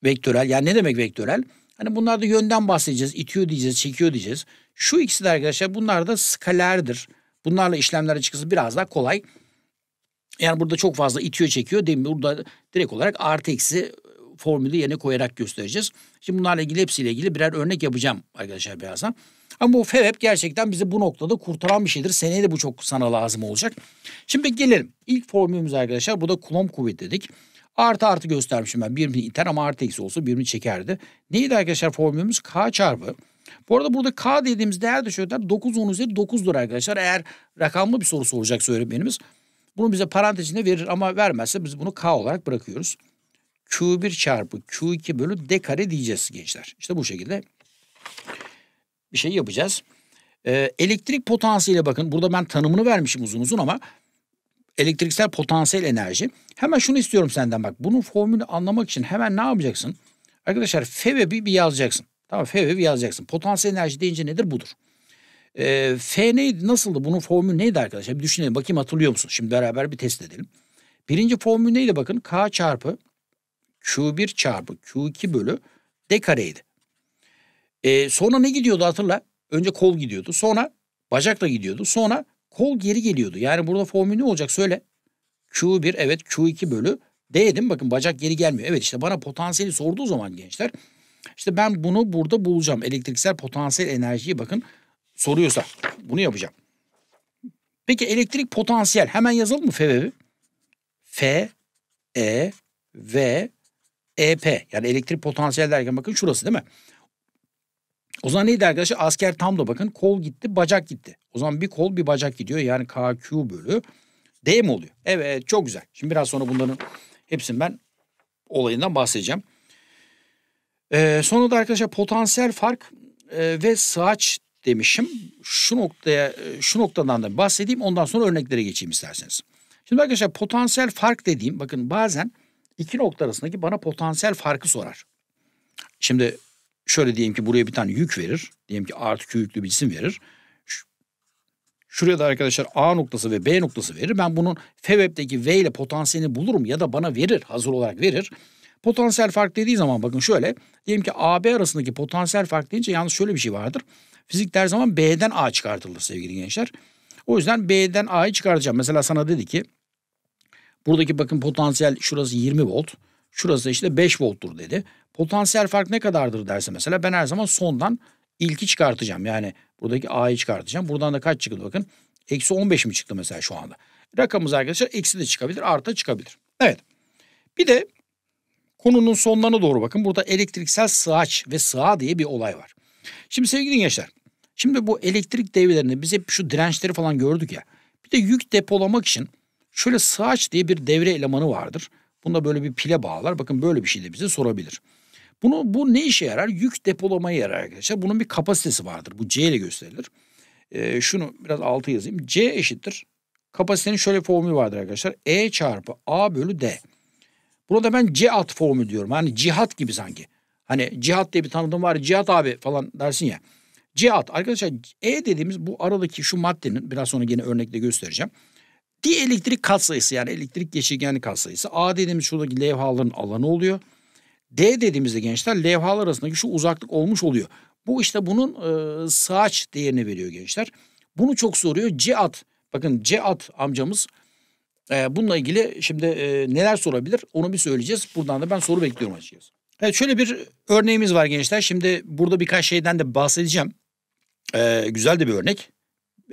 Speaker 1: vektörel. Yani ne demek vektörel? Hani bunlarda yönden bahsedeceğiz, itiyor diyeceğiz, çekiyor diyeceğiz. Şu ikisi de arkadaşlar bunlar da skalerdir. Bunlarla işlemler açıkçası biraz daha kolay. Yani burada çok fazla itiyor çekiyor değil mi? Burada direkt olarak artı eksi formülü yerine koyarak göstereceğiz. Şimdi bunlarla ilgili hepsiyle ilgili birer örnek yapacağım arkadaşlar birazdan. Ama bu FEVEP gerçekten bizi bu noktada kurtaran bir şeydir. Seneye de bu çok sana lazım olacak. Şimdi gelelim. İlk formülümüz arkadaşlar burada Coulomb kuvvet dedik. Artı artı göstermişim ben. Birbirini iter ama artı eksi olsa birbirini çekerdi. Neydi arkadaşlar formülümüz? K çarpı. Bu arada burada K dediğimiz değer de şöyle der. 9 10 üzeri 9'dur arkadaşlar. Eğer rakamlı bir soru soracak öğretmenimiz bunu bize parantez içinde verir ama vermezse biz bunu K olarak bırakıyoruz. Q1 çarpı Q2 bölü D kare diyeceğiz gençler. İşte bu şekilde bir şey yapacağız. Ee, elektrik potansiyeli bakın. Burada ben tanımını vermişim uzun uzun ama elektriksel potansiyel enerji. Hemen şunu istiyorum senden bak. Bunun formülünü anlamak için hemen ne yapacaksın? Arkadaşlar F ve b bir yazacaksın. Tamam F ve b yazacaksın. Potansiyel enerji deyince nedir? Budur. E, F neydi? Nasıldı? Bunun formülü neydi arkadaşlar? Bir düşünelim. Bakayım hatırlıyor musun? Şimdi beraber bir test edelim. Birinci formül neydi bakın? K çarpı Q1 çarpı Q2 bölü D kareydi. E, sonra ne gidiyordu hatırla? Önce kol gidiyordu. Sonra bacakla gidiyordu. Sonra kol geri geliyordu. Yani burada formül ne olacak söyle. Q1 evet Q2 bölü D değil mi? Bakın bacak geri gelmiyor. Evet işte bana potansiyeli sorduğu zaman gençler işte ben bunu burada bulacağım. Elektriksel potansiyel enerjiyi bakın soruyorsa bunu yapacağım. Peki elektrik potansiyel hemen yazalım mı FV'yi? F, E, V, E P yani elektrik potansiyel derken bakın şurası değil mi? O zaman neydi arkadaşlar? Asker tam da bakın kol gitti, bacak gitti. O zaman bir kol bir bacak gidiyor. Yani KQ bölü D mi oluyor? Evet çok güzel. Şimdi biraz sonra bunların hepsini ben olayından bahsedeceğim. Ee, sonra da arkadaşlar potansiyel fark e, ve sığaç demişim. Şu noktaya e, şu noktadan da bahsedeyim ondan sonra örneklere geçeyim isterseniz. Şimdi arkadaşlar potansiyel fark dediğim bakın bazen iki nokta arasındaki bana potansiyel farkı sorar. Şimdi şöyle diyelim ki buraya bir tane yük verir. Diyelim ki artı Q yüklü bir cisim verir. Şuraya da arkadaşlar A noktası ve B noktası verir. Ben bunun FEBEP'teki V ile potansiyelini bulurum ya da bana verir. Hazır olarak verir. Potansiyel fark dediği zaman bakın şöyle. Diyelim ki AB arasındaki potansiyel fark deyince yalnız şöyle bir şey vardır. Fizik her zaman B'den A çıkartılır sevgili gençler. O yüzden B'den A'yı çıkartacağım. Mesela sana dedi ki buradaki bakın potansiyel şurası 20 volt. Şurası işte 5 volttur dedi. Potansiyel fark ne kadardır derse mesela ben her zaman sondan ilki çıkartacağım. Yani buradaki a'yı çıkartacağım. Buradan da kaç çıktı bakın. Eksi 15 mi çıktı mesela şu anda? Rakamımız arkadaşlar eksi de çıkabilir, artı çıkabilir. Evet. Bir de konunun sonlarına doğru bakın. Burada elektriksel sığaç ve sığa diye bir olay var. Şimdi sevgili gençler. Şimdi bu elektrik devrelerinde biz hep şu dirençleri falan gördük ya. Bir de yük depolamak için şöyle sığaç diye bir devre elemanı vardır. Bunda böyle bir pile bağlar. Bakın böyle bir şey de bize sorabilir. Bunu bu ne işe yarar? Yük depolamaya yarar arkadaşlar. Bunun bir kapasitesi vardır. Bu C ile gösterilir. E, şunu biraz altı yazayım. C eşittir. Kapasitenin şöyle formülü vardır arkadaşlar. E çarpı A bölü D. Burada ben C at formülü diyorum. Hani cihat gibi sanki. Hani cihat diye bir tanıdım var. Cihat abi falan dersin ya. Cihat. Arkadaşlar E dediğimiz bu aradaki şu maddenin biraz sonra yine örnekle göstereceğim. elektrik katsayısı yani elektrik geçirgenlik katsayısı. A dediğimiz şuradaki levhaların alanı oluyor. D dediğimizde gençler levhalar arasındaki şu uzaklık olmuş oluyor. Bu işte bunun e, sağaç değerini veriyor gençler. Bunu çok soruyor. C at Bakın C at amcamız e, bununla ilgili şimdi e, neler sorabilir onu bir söyleyeceğiz. Buradan da ben soru bekliyorum açıkçası. Evet şöyle bir örneğimiz var gençler. Şimdi burada birkaç şeyden de bahsedeceğim. E, güzel de bir örnek.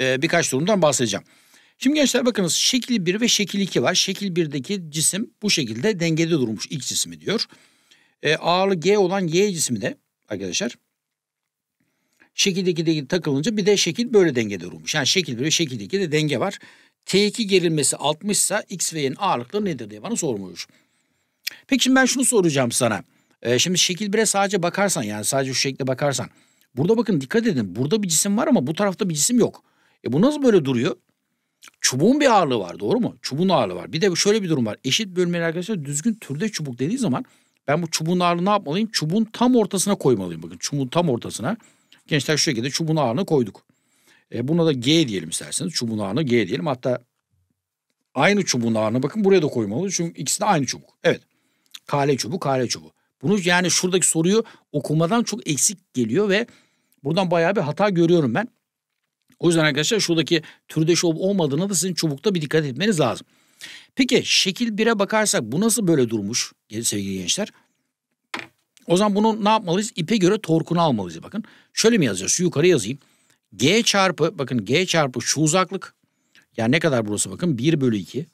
Speaker 1: E, birkaç durumdan bahsedeceğim. Şimdi gençler bakınız şekil 1 ve şekil 2 var. Şekil 1'deki cisim bu şekilde dengede durmuş ilk cismi diyor. E, ağırlı G olan Y cismi de arkadaşlar şekil 2'de takılınca bir de şekil böyle dengede durmuş. Yani şekil 1 ve şekil 2'de denge var. T2 gerilmesi 60 ise X ve Y'nin ağırlıkları nedir diye bana sormuş. Peki şimdi ben şunu soracağım sana. E, şimdi şekil 1'e sadece bakarsan yani sadece şu şekilde bakarsan. Burada bakın dikkat edin. Burada bir cisim var ama bu tarafta bir cisim yok. E bu nasıl böyle duruyor? Çubuğun bir ağırlığı var doğru mu? Çubuğun ağırlığı var. Bir de şöyle bir durum var. Eşit bölmeli arkadaşlar düzgün türde çubuk dediği zaman ben bu çubuğun ağırlığını ne yapmalıyım? Çubuğun tam ortasına koymalıyım. Bakın çubuğun tam ortasına. Gençler şu şekilde çubuğun ağırlığını koyduk. E, buna da G diyelim isterseniz. Çubuğun ağırlığını G diyelim. Hatta aynı çubuğun ağırlığını bakın buraya da koymalı. Çünkü ikisi de aynı çubuk. Evet. Kale çubuğu, kale çubuğu. Bunu yani şuradaki soruyu okumadan çok eksik geliyor ve buradan bayağı bir hata görüyorum ben. O yüzden arkadaşlar şuradaki türdeş olup olmadığına da sizin çubukta bir dikkat etmeniz lazım. Peki şekil 1'e bakarsak bu nasıl böyle durmuş sevgili gençler? O zaman bunu ne yapmalıyız? İpe göre torkunu almalıyız bakın. Şöyle mi yazacağız? Şu yukarı yazayım. G çarpı bakın G çarpı şu uzaklık. Yani ne kadar burası bakın 1 bölü 2.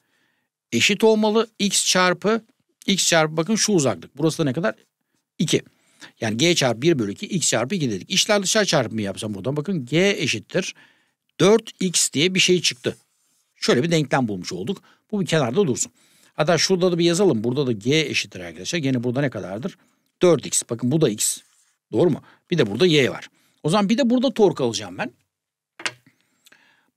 Speaker 1: Eşit olmalı x çarpı x çarpı bakın şu uzaklık. Burası da ne kadar? 2. Yani g çarpı 1 bölü 2 x çarpı 2 dedik. İşler dışarı çarpımı yapsam buradan bakın g eşittir. 4x diye bir şey çıktı. Şöyle bir denklem bulmuş olduk. Bu bir kenarda dursun. Hatta şurada da bir yazalım. Burada da g eşittir arkadaşlar. Gene burada ne kadardır? 4x. Bakın bu da x. Doğru mu? Bir de burada y var. O zaman bir de burada tork alacağım ben.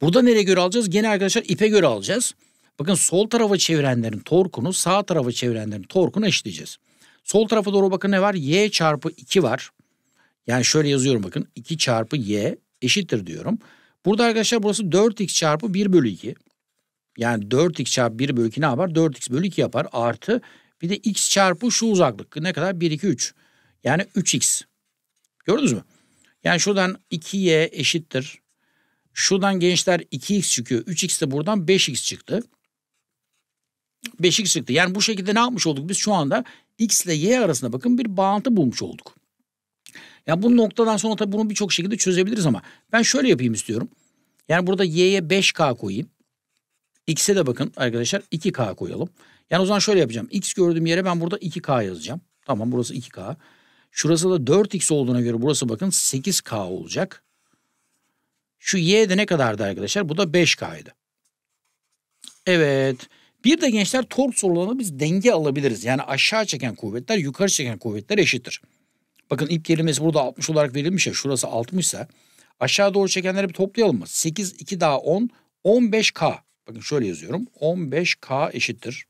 Speaker 1: Burada nereye göre alacağız? Gene arkadaşlar ipe göre alacağız. Bakın sol tarafa çevirenlerin torkunu sağ tarafa çevirenlerin torkunu eşitleyeceğiz. Sol tarafa doğru bakın ne var? Y çarpı 2 var. Yani şöyle yazıyorum bakın. 2 çarpı Y eşittir diyorum. Burada arkadaşlar burası 4x çarpı 1 bölü 2. Yani 4x çarpı 1 bölü 2 ne yapar? 4x bölü 2 yapar. Artı bir de x çarpı şu uzaklık. Ne kadar? 1, 2, 3. Yani 3x. Gördünüz mü? Yani şuradan 2y eşittir. Şuradan gençler 2x çıkıyor. 3x de buradan 5x çıktı. 5x çıktı. Yani bu şekilde ne yapmış olduk? Biz şu anda x ile y arasında bakın bir bağıntı bulmuş olduk. Ya yani bu noktadan sonra tabii bunu birçok şekilde çözebiliriz ama ben şöyle yapayım istiyorum. Yani burada y'ye 5k koyayım. X'e de bakın arkadaşlar 2K koyalım. Yani o zaman şöyle yapacağım. X gördüğüm yere ben burada 2K yazacağım. Tamam burası 2K. Şurası da 4X olduğuna göre burası bakın 8K olacak. Şu Y de ne kadardı arkadaşlar? Bu da 5K'ydı. Evet. Bir de gençler tork sorularına biz denge alabiliriz. Yani aşağı çeken kuvvetler yukarı çeken kuvvetler eşittir. Bakın ip kelimesi burada 60 olarak verilmiş ya. Şurası 60 ise aşağı doğru çekenleri bir toplayalım mı? 8, 2 daha 10, 15K. Bakın şöyle yazıyorum. 15K eşittir.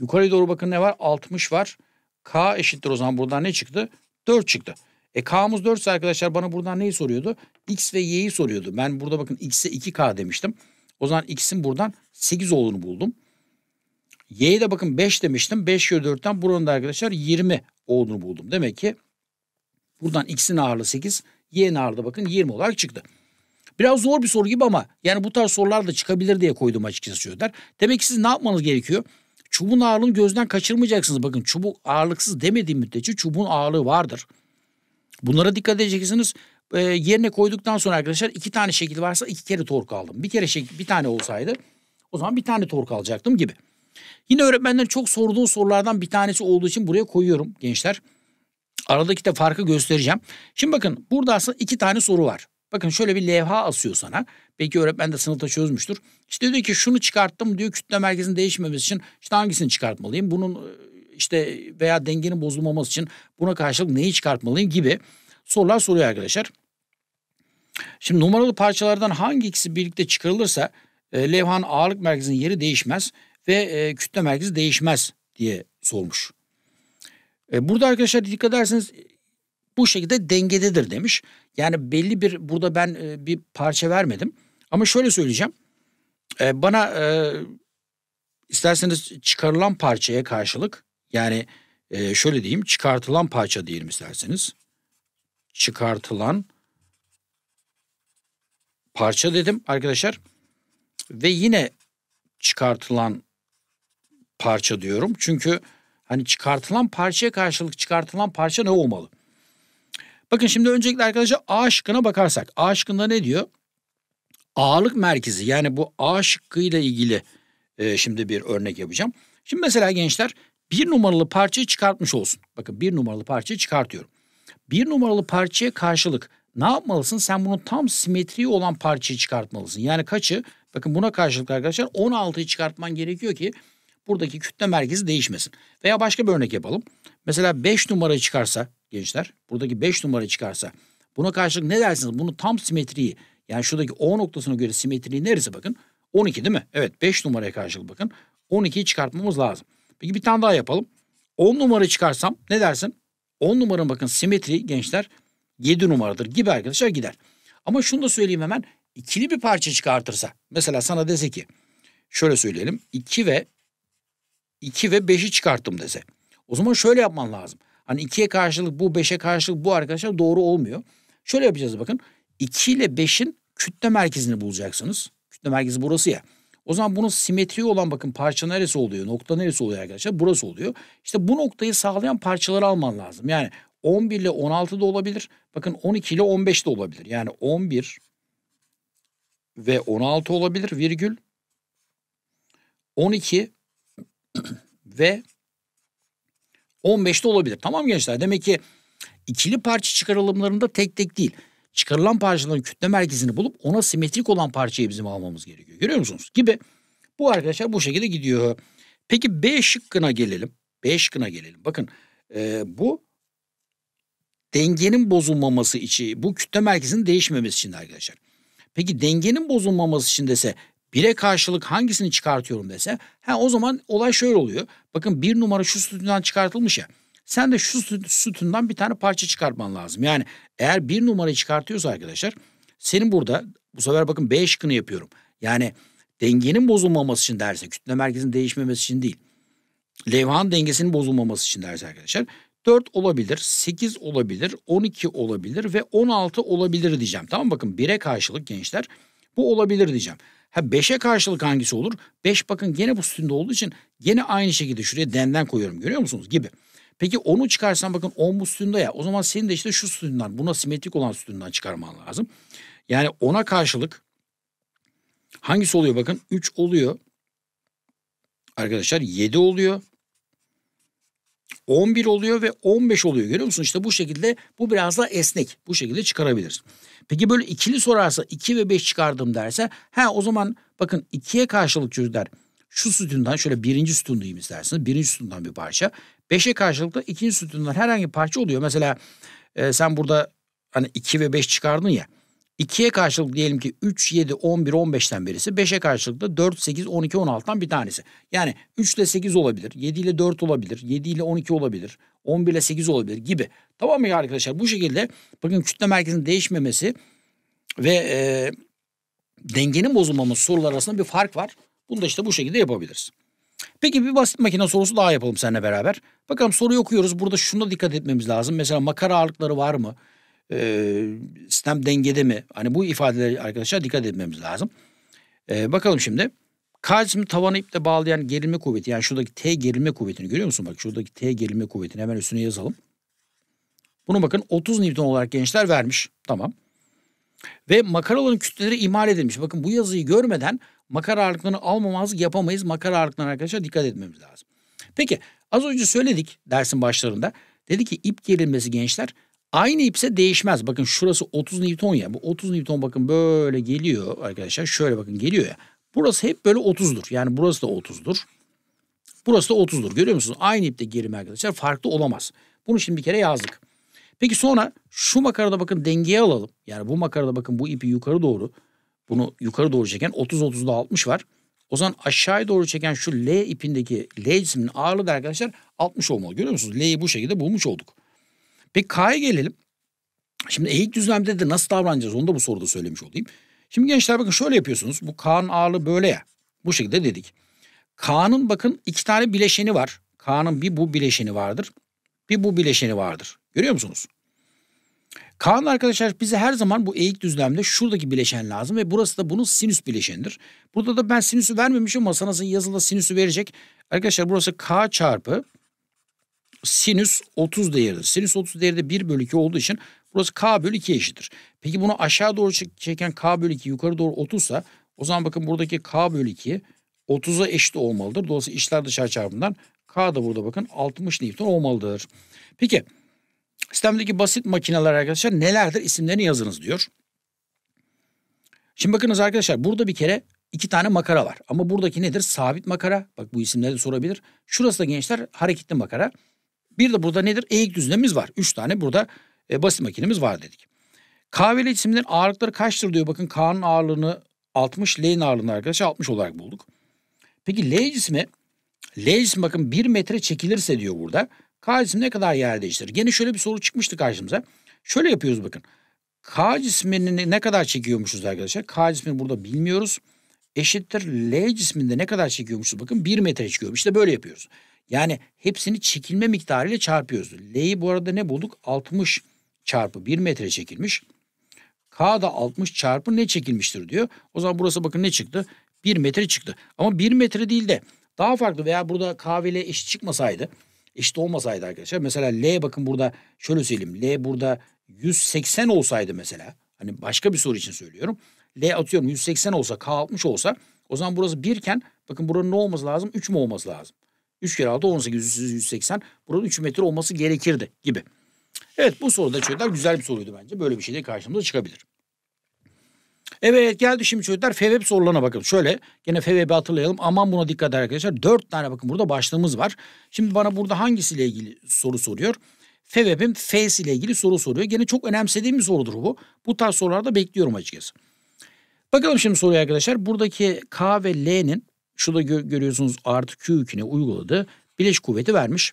Speaker 1: Yukarıya doğru bakın ne var? 60 var. K eşittir o zaman buradan ne çıktı? 4 çıktı. E K'mız 4 arkadaşlar bana buradan neyi soruyordu? X ve Y'yi soruyordu. Ben burada bakın X'e 2K demiştim. O zaman X'in buradan 8 olduğunu buldum. Y'ye de bakın 5 demiştim. 5 kere 4'ten buranın da arkadaşlar 20 olduğunu buldum. Demek ki buradan X'in ağırlığı 8, Y'nin ağırlığı bakın 20 olarak çıktı. Biraz zor bir soru gibi ama yani bu tarz sorular da çıkabilir diye koydum açıkçası sözler. Demek ki siz ne yapmanız gerekiyor? Çubuğun ağırlığını gözden kaçırmayacaksınız. Bakın çubuk ağırlıksız demediğim müddetçe çubuğun ağırlığı vardır. Bunlara dikkat edeceksiniz. Ee, yerine koyduktan sonra arkadaşlar iki tane şekil varsa iki kere tork aldım. Bir kere şekil, bir tane olsaydı o zaman bir tane tork alacaktım gibi. Yine öğretmenlerin çok sorduğu sorulardan bir tanesi olduğu için buraya koyuyorum gençler. Aradaki de farkı göstereceğim. Şimdi bakın burada aslında iki tane soru var. Bakın şöyle bir levha asıyor sana. Belki öğretmen de sınıfta çözmüştür. İşte diyor ki şunu çıkarttım diyor kütle merkezinin değişmemesi için işte hangisini çıkartmalıyım? Bunun e, işte veya dengenin bozulmaması için buna karşılık neyi çıkartmalıyım gibi sorular soruyor arkadaşlar. Şimdi numaralı parçalardan hangi ikisi birlikte çıkarılırsa e, levhanın ağırlık merkezinin yeri değişmez ve e, kütle merkezi değişmez diye sormuş. E, burada arkadaşlar dikkat ederseniz bu şekilde dengededir demiş. Yani belli bir burada ben e, bir parça vermedim. Ama şöyle söyleyeceğim. E, bana e, isterseniz çıkarılan parçaya karşılık yani e, şöyle diyeyim çıkartılan parça diyelim isterseniz. Çıkartılan parça dedim arkadaşlar. Ve yine çıkartılan parça diyorum. Çünkü hani çıkartılan parçaya karşılık çıkartılan parça ne olmalı? Bakın şimdi öncelikle arkadaşlar A şıkkına bakarsak. A şıkkında ne diyor? Ağırlık merkezi yani bu A şıkkıyla ilgili e, şimdi bir örnek yapacağım. Şimdi mesela gençler bir numaralı parçayı çıkartmış olsun. Bakın bir numaralı parçayı çıkartıyorum. Bir numaralı parçaya karşılık ne yapmalısın? Sen bunun tam simetriği olan parçayı çıkartmalısın. Yani kaçı? Bakın buna karşılık arkadaşlar 16'yı çıkartman gerekiyor ki buradaki kütle merkezi değişmesin. Veya başka bir örnek yapalım. Mesela 5 numarayı çıkarsa gençler. Buradaki 5 numara çıkarsa buna karşılık ne dersiniz? Bunu tam simetriyi yani şuradaki O noktasına göre simetriyi neresi bakın? 12 değil mi? Evet 5 numaraya karşılık bakın. 12'yi çıkartmamız lazım. Peki bir tane daha yapalım. 10 numara çıkarsam ne dersin? 10 numaranın bakın simetri gençler 7 numaradır gibi arkadaşlar gider. Ama şunu da söyleyeyim hemen. ikili bir parça çıkartırsa. Mesela sana dese ki şöyle söyleyelim. 2 ve 2 ve 5'i çıkarttım dese. O zaman şöyle yapman lazım. Hani ikiye karşılık bu beşe karşılık bu arkadaşlar doğru olmuyor. Şöyle yapacağız bakın. 2 ile 5'in kütle merkezini bulacaksınız. Kütle merkezi burası ya. O zaman bunun simetriği olan bakın parça neresi oluyor? Nokta neresi oluyor arkadaşlar? Burası oluyor. İşte bu noktayı sağlayan parçaları alman lazım. Yani 11 ile 16 da olabilir. Bakın 12 ile 15 de olabilir. Yani 11 ve 16 olabilir virgül. 12 *clears throat* ve 15'te olabilir. Tamam gençler demek ki ikili parça çıkarılımlarında tek tek değil. Çıkarılan parçaların kütle merkezini bulup ona simetrik olan parçayı bizim almamız gerekiyor. Görüyor musunuz? Gibi bu arkadaşlar bu şekilde gidiyor. Peki B şıkkına gelelim. B şıkkına gelelim. Bakın e, bu dengenin bozulmaması için bu kütle merkezinin değişmemesi için arkadaşlar. Peki dengenin bozulmaması için dese Bire karşılık hangisini çıkartıyorum dese ha o zaman olay şöyle oluyor. Bakın bir numara şu sütünden çıkartılmış ya. Sen de şu sütünden bir tane parça çıkartman lazım. Yani eğer bir numarayı çıkartıyorsa arkadaşlar senin burada bu sefer bakın B şıkkını yapıyorum. Yani dengenin bozulmaması için derse kütle merkezinin değişmemesi için değil. Levhan dengesinin bozulmaması için derse arkadaşlar 4 olabilir, 8 olabilir, 12 olabilir ve 16 olabilir diyeceğim. Tamam bakın 1'e karşılık gençler bu olabilir diyeceğim. Ha 5'e karşılık hangisi olur? 5 bakın gene bu üstünde olduğu için gene aynı şekilde şuraya denden koyuyorum görüyor musunuz gibi. Peki onu çıkarsan bakın 10 bu sütunda ya o zaman senin de işte şu sütundan buna simetrik olan sütundan çıkarman lazım. Yani ona karşılık hangisi oluyor bakın 3 oluyor. Arkadaşlar 7 oluyor. 11 oluyor ve 15 oluyor görüyor musun? İşte bu şekilde bu biraz daha esnek. Bu şekilde çıkarabiliriz. Peki böyle ikili sorarsa 2 ve 5 çıkardım derse ha o zaman bakın 2'ye karşılık çocuklar şu sütundan şöyle birinci sütun diyeyim isterseniz. Birinci sütundan bir parça. 5'e karşılık da ikinci sütundan herhangi bir parça oluyor. Mesela e, sen burada hani 2 ve 5 çıkardın ya. 2'ye karşılık diyelim ki 3, 7, 11, 15'ten birisi. 5'e karşılık da 4, 8, 12, 16'dan bir tanesi. Yani 3 ile 8 olabilir, 7 ile 4 olabilir, 7 ile 12 olabilir, 11 ile 8 olabilir gibi. Tamam mı arkadaşlar? Bu şekilde bakın kütle merkezinin değişmemesi ve e, dengenin bozulmaması sorular arasında bir fark var. Bunu da işte bu şekilde yapabiliriz. Peki bir basit makine sorusu daha yapalım seninle beraber. Bakalım soruyu okuyoruz. Burada şuna dikkat etmemiz lazım. Mesela makara ağırlıkları var mı? e, sistem dengede mi? Hani bu ifadeleri arkadaşlar dikkat etmemiz lazım. E, bakalım şimdi. K tavanı iple bağlayan gerilme kuvveti. Yani şuradaki T gerilme kuvvetini görüyor musun? Bak şuradaki T gerilme kuvvetini hemen üstüne yazalım. Bunu bakın 30 Newton olarak gençler vermiş. Tamam. Ve makaraların kütleleri imal edilmiş. Bakın bu yazıyı görmeden makara ağırlıklarını almamazlık yapamayız. Makara ağırlıklarına arkadaşlar dikkat etmemiz lazım. Peki az önce söyledik dersin başlarında. Dedi ki ip gerilmesi gençler Aynı ipse değişmez. Bakın şurası 30 Newton ya. Bu 30 Newton bakın böyle geliyor arkadaşlar. Şöyle bakın geliyor ya. Burası hep böyle 30'dur. Yani burası da 30'dur. Burası da 30'dur. Görüyor musunuz? Aynı ipte gerilme arkadaşlar farklı olamaz. Bunu şimdi bir kere yazdık. Peki sonra şu makarada bakın dengeye alalım. Yani bu makarada bakın bu ipi yukarı doğru. Bunu yukarı doğru çeken 30-30'da 60 var. O zaman aşağıya doğru çeken şu L ipindeki L cisminin ağırlığı da arkadaşlar 60 olmalı. Görüyor musunuz? L'yi bu şekilde bulmuş olduk. Peki K'ya gelelim. Şimdi eğik düzlemde de nasıl davranacağız onu da bu soruda söylemiş olayım. Şimdi gençler bakın şöyle yapıyorsunuz. Bu K'nın ağırlığı böyle ya. Bu şekilde dedik. K'nın bakın iki tane bileşeni var. K'nın bir bu bileşeni vardır. Bir bu bileşeni vardır. Görüyor musunuz? Kaan arkadaşlar bize her zaman bu eğik düzlemde şuradaki bileşen lazım ve burası da bunun sinüs bileşenidir. Burada da ben sinüsü vermemişim ama sanasın yazılı sinüsü verecek. Arkadaşlar burası k çarpı sinüs 30 değeridir. Sinüs 30 değeri de 1 bölü 2 olduğu için burası k bölü 2 eşittir. Peki bunu aşağı doğru çeken k bölü 2 yukarı doğru 30 ise o zaman bakın buradaki k bölü 2 30'a eşit olmalıdır. Dolayısıyla içler dışarı çarpımından k da burada bakın 60 Newton olmalıdır. Peki sistemdeki basit makineler arkadaşlar nelerdir isimlerini yazınız diyor. Şimdi bakınız arkadaşlar burada bir kere iki tane makara var. Ama buradaki nedir? Sabit makara. Bak bu isimleri de sorabilir. Şurası da gençler hareketli makara. Bir de burada nedir? Eğik düzlemimiz var. Üç tane burada e, basit makinemiz var dedik. K ve L cisimlerin ağırlıkları kaçtır diyor. Bakın K'nın ağırlığını 60, L'nin ağırlığını arkadaşlar 60 olarak bulduk. Peki L cismi, L cismi bakın 1 metre çekilirse diyor burada. K cismi ne kadar yer değiştirir? Gene şöyle bir soru çıkmıştı karşımıza. Şöyle yapıyoruz bakın. K cismini ne kadar çekiyormuşuz arkadaşlar? K cismini burada bilmiyoruz. Eşittir L cisminde ne kadar çekiyormuşuz? Bakın 1 metre çekiyorum. İşte böyle yapıyoruz. Yani hepsini çekilme miktarıyla çarpıyoruz. L'yi bu arada ne bulduk? 60 çarpı 1 metre çekilmiş. K da 60 çarpı ne çekilmiştir diyor. O zaman burası bakın ne çıktı? 1 metre çıktı. Ama 1 metre değil de daha farklı veya burada K ve L eşit çıkmasaydı eşit olmasaydı arkadaşlar. Mesela L bakın burada şöyle söyleyeyim. L burada 180 olsaydı mesela. Hani başka bir soru için söylüyorum. L atıyorum 180 olsa K 60 olsa o zaman burası 1 iken bakın buranın ne olması lazım? 3 mü olması lazım? 3 kere 6 18 180. Buranın 3 metre olması gerekirdi gibi. Evet bu soruda çocuklar güzel bir soruydu bence. Böyle bir şey de karşımıza çıkabilir. Evet geldi şimdi çocuklar FEVEB sorularına bakalım. Şöyle gene FEVEB'i hatırlayalım. Aman buna dikkat edin arkadaşlar. Dört tane bakın burada başlığımız var. Şimdi bana burada hangisiyle ilgili soru soruyor? FEVEB'in F'si ile ilgili soru soruyor. Gene çok önemsediğim bir sorudur bu. Bu tarz sorularda bekliyorum açıkçası. Bakalım şimdi soruya arkadaşlar. Buradaki K ve L'nin Şurada gö- görüyorsunuz artı Q yüküne uyguladı. Bileş kuvveti vermiş.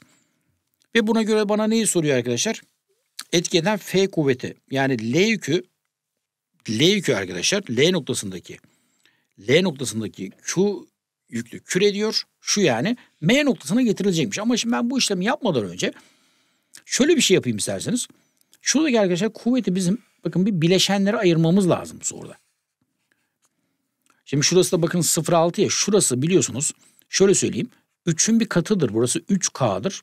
Speaker 1: Ve buna göre bana neyi soruyor arkadaşlar? etkiden F kuvveti yani L yükü L yükü arkadaşlar L noktasındaki L noktasındaki Q yüklü küre diyor. Şu yani M noktasına getirilecekmiş. Ama şimdi ben bu işlemi yapmadan önce şöyle bir şey yapayım isterseniz. Şuradaki arkadaşlar kuvveti bizim bakın bir bileşenlere ayırmamız lazım soruda. Şimdi şurası da bakın 0.6 ya şurası biliyorsunuz şöyle söyleyeyim 3'ün bir katıdır burası 3K'dır.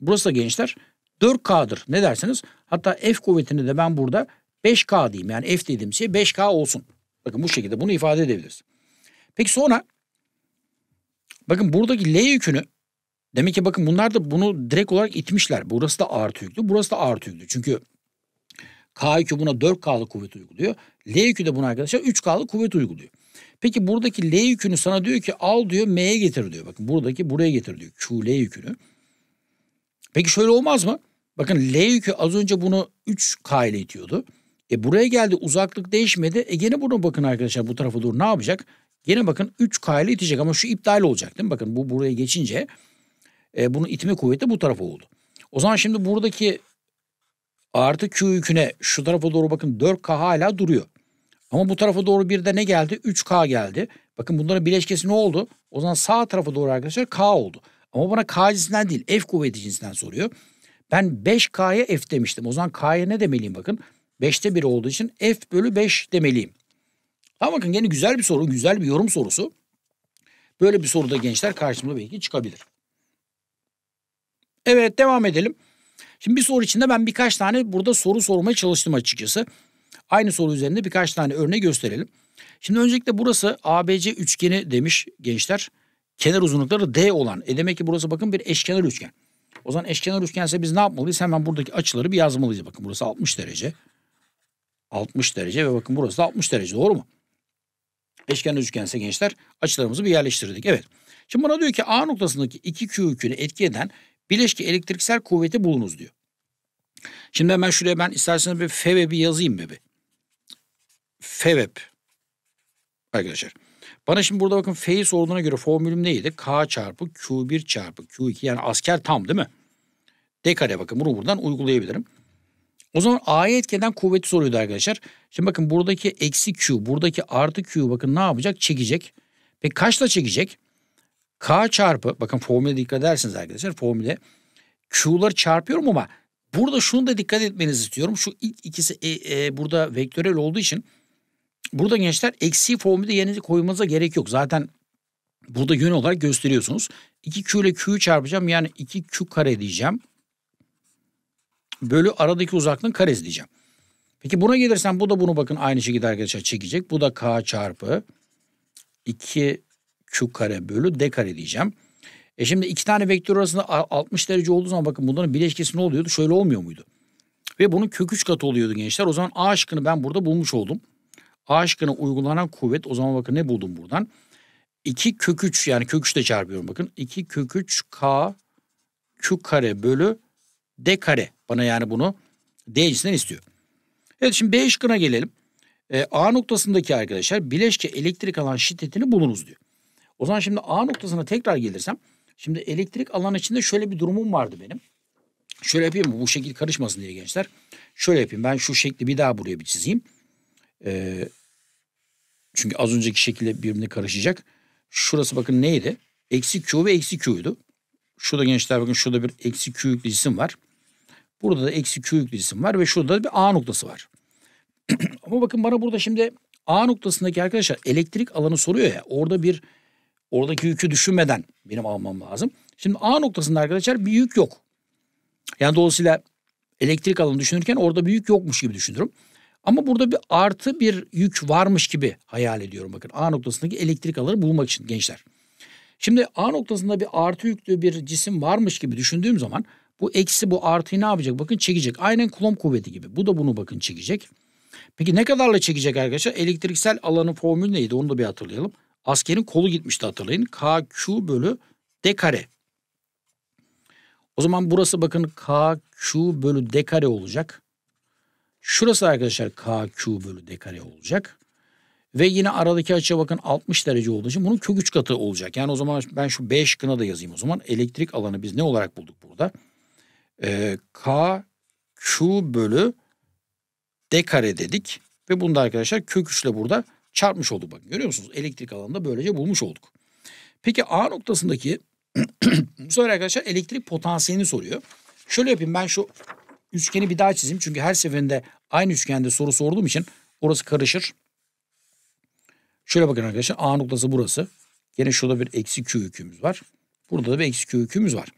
Speaker 1: Burası da gençler 4K'dır ne dersiniz? hatta F kuvvetini de ben burada 5K diyeyim yani F dediğim şey 5K olsun. Bakın bu şekilde bunu ifade edebiliriz. Peki sonra bakın buradaki L yükünü demek ki bakın bunlar da bunu direkt olarak itmişler. Burası da artı yüklü burası da artı yüklü çünkü K yükü buna 4K'lık kuvvet uyguluyor. L yükü de buna arkadaşlar 3K'lık kuvvet uyguluyor. Peki buradaki L yükünü sana diyor ki al diyor M'ye getir diyor. Bakın buradaki buraya getir diyor. Q L yükünü. Peki şöyle olmaz mı? Bakın L yükü az önce bunu 3K ile itiyordu. E buraya geldi uzaklık değişmedi. E gene bunu bakın arkadaşlar bu tarafa doğru ne yapacak? Gene bakın 3K ile itecek ama şu iptal olacak değil mi? Bakın bu buraya geçince e, bunun itme kuvveti bu tarafa oldu. O zaman şimdi buradaki artı Q yüküne şu tarafa doğru bakın 4K hala duruyor. Ama bu tarafa doğru bir de ne geldi? 3K geldi. Bakın bunların bileşkesi ne oldu? O zaman sağ tarafa doğru arkadaşlar K oldu. Ama bana K cinsinden değil F kuvveti cinsinden soruyor. Ben 5K'ya F demiştim. O zaman K'ya ne demeliyim bakın. 5'te 1 olduğu için F bölü 5 demeliyim. Ama bakın yine güzel bir soru, güzel bir yorum sorusu. Böyle bir soruda gençler karşımıza belki çıkabilir. Evet devam edelim. Şimdi bir soru içinde ben birkaç tane burada soru sormaya çalıştım açıkçası. Aynı soru üzerinde birkaç tane örneği gösterelim. Şimdi öncelikle burası ABC üçgeni demiş gençler. Kenar uzunlukları D olan. E demek ki burası bakın bir eşkenar üçgen. O zaman eşkenar üçgense biz ne yapmalıyız? Hemen buradaki açıları bir yazmalıyız. Bakın burası 60 derece. 60 derece ve bakın burası da 60 derece. Doğru mu? Eşkenar üçgense gençler açılarımızı bir yerleştirdik. Evet. Şimdi bana diyor ki A noktasındaki 2Q yükünü etki eden bileşki elektriksel kuvveti bulunuz diyor. Şimdi hemen şuraya ben isterseniz bir F ve bir yazayım bebe. FEVEP arkadaşlar. Bana şimdi burada bakın F'yi sorduğuna göre formülüm neydi? K çarpı Q1 çarpı Q2 yani asker tam değil mi? D kare bakın bunu buradan uygulayabilirim. O zaman A'ya etkeden kuvveti soruyordu arkadaşlar. Şimdi bakın buradaki eksi Q, buradaki artı Q bakın ne yapacak? Çekecek. Peki kaçla çekecek? K çarpı, bakın formüle dikkat edersiniz arkadaşlar formüle. Q'ları çarpıyorum ama burada şunu da dikkat etmenizi istiyorum. Şu ilk ikisi e, e, burada vektörel olduğu için Burada gençler eksi formülü yerinize koymanıza gerek yok. Zaten burada yön olarak gösteriyorsunuz. 2Q ile Q'yu çarpacağım. Yani 2Q kare diyeceğim. Bölü aradaki uzaklığın karesi diyeceğim. Peki buna gelirsen bu da bunu bakın aynı şekilde arkadaşlar çekecek. Bu da K çarpı 2Q kare bölü D kare diyeceğim. E şimdi iki tane vektör arasında 60 derece olduğu zaman bakın bunların bileşkesi ne oluyordu? Şöyle olmuyor muydu? Ve bunun kök 3 katı oluyordu gençler. O zaman A şıkkını ben burada bulmuş oldum. A aşkına uygulanan kuvvet o zaman bakın ne buldum buradan. 2 kök 3 yani kök 3 de çarpıyorum bakın. 2 kök 3 K Q kare bölü D kare. Bana yani bunu D cinsinden istiyor. Evet şimdi B şıkkına gelelim. E, A noktasındaki arkadaşlar bileşke elektrik alan şiddetini bulunuz diyor. O zaman şimdi A noktasına tekrar gelirsem. Şimdi elektrik alan içinde şöyle bir durumum vardı benim. Şöyle yapayım bu şekil karışmasın diye gençler. Şöyle yapayım ben şu şekli bir daha buraya bir çizeyim. E, çünkü az önceki şekilde birbirine karışacak. Şurası bakın neydi? Eksi Q ve eksi Q'ydu. Şurada gençler bakın şurada bir eksi Q yüklü cisim var. Burada da eksi Q yüklü cisim var ve şurada bir A noktası var. *clears throat* Ama bakın bana burada şimdi A noktasındaki arkadaşlar elektrik alanı soruyor ya. Orada bir oradaki yükü düşünmeden benim almam lazım. Şimdi A noktasında arkadaşlar bir yük yok. Yani dolayısıyla elektrik alanı düşünürken orada bir yük yokmuş gibi düşünürüm. Ama burada bir artı bir yük varmış gibi hayal ediyorum bakın. A noktasındaki elektrik alanı bulmak için gençler. Şimdi A noktasında bir artı yüklü bir cisim varmış gibi düşündüğüm zaman bu eksi bu artıyı ne yapacak? Bakın çekecek. Aynen Coulomb kuvveti gibi. Bu da bunu bakın çekecek. Peki ne kadarla çekecek arkadaşlar? Elektriksel alanın formülü neydi? Onu da bir hatırlayalım. Askerin kolu gitmişti hatırlayın. KQ bölü D kare. O zaman burası bakın KQ bölü D kare olacak. Şurası arkadaşlar KQ bölü D kare olacak. Ve yine aradaki açıya bakın 60 derece olduğu için bunun kök 3 katı olacak. Yani o zaman ben şu B şıkkına da yazayım o zaman. Elektrik alanı biz ne olarak bulduk burada? Ee, K Q bölü D kare dedik. Ve bunu da arkadaşlar kök 3 ile burada çarpmış olduk. Bakın görüyor musunuz? Elektrik alanı da böylece bulmuş olduk. Peki A noktasındaki *clears throat* bu sefer arkadaşlar elektrik potansiyelini soruyor. Şöyle yapayım ben şu Üçgeni bir daha çizeyim. Çünkü her seferinde aynı üçgende soru sorduğum için orası karışır. Şöyle bakın arkadaşlar. A noktası burası. Yine şurada bir eksi Q yükümüz var. Burada da bir eksi Q yükümüz var.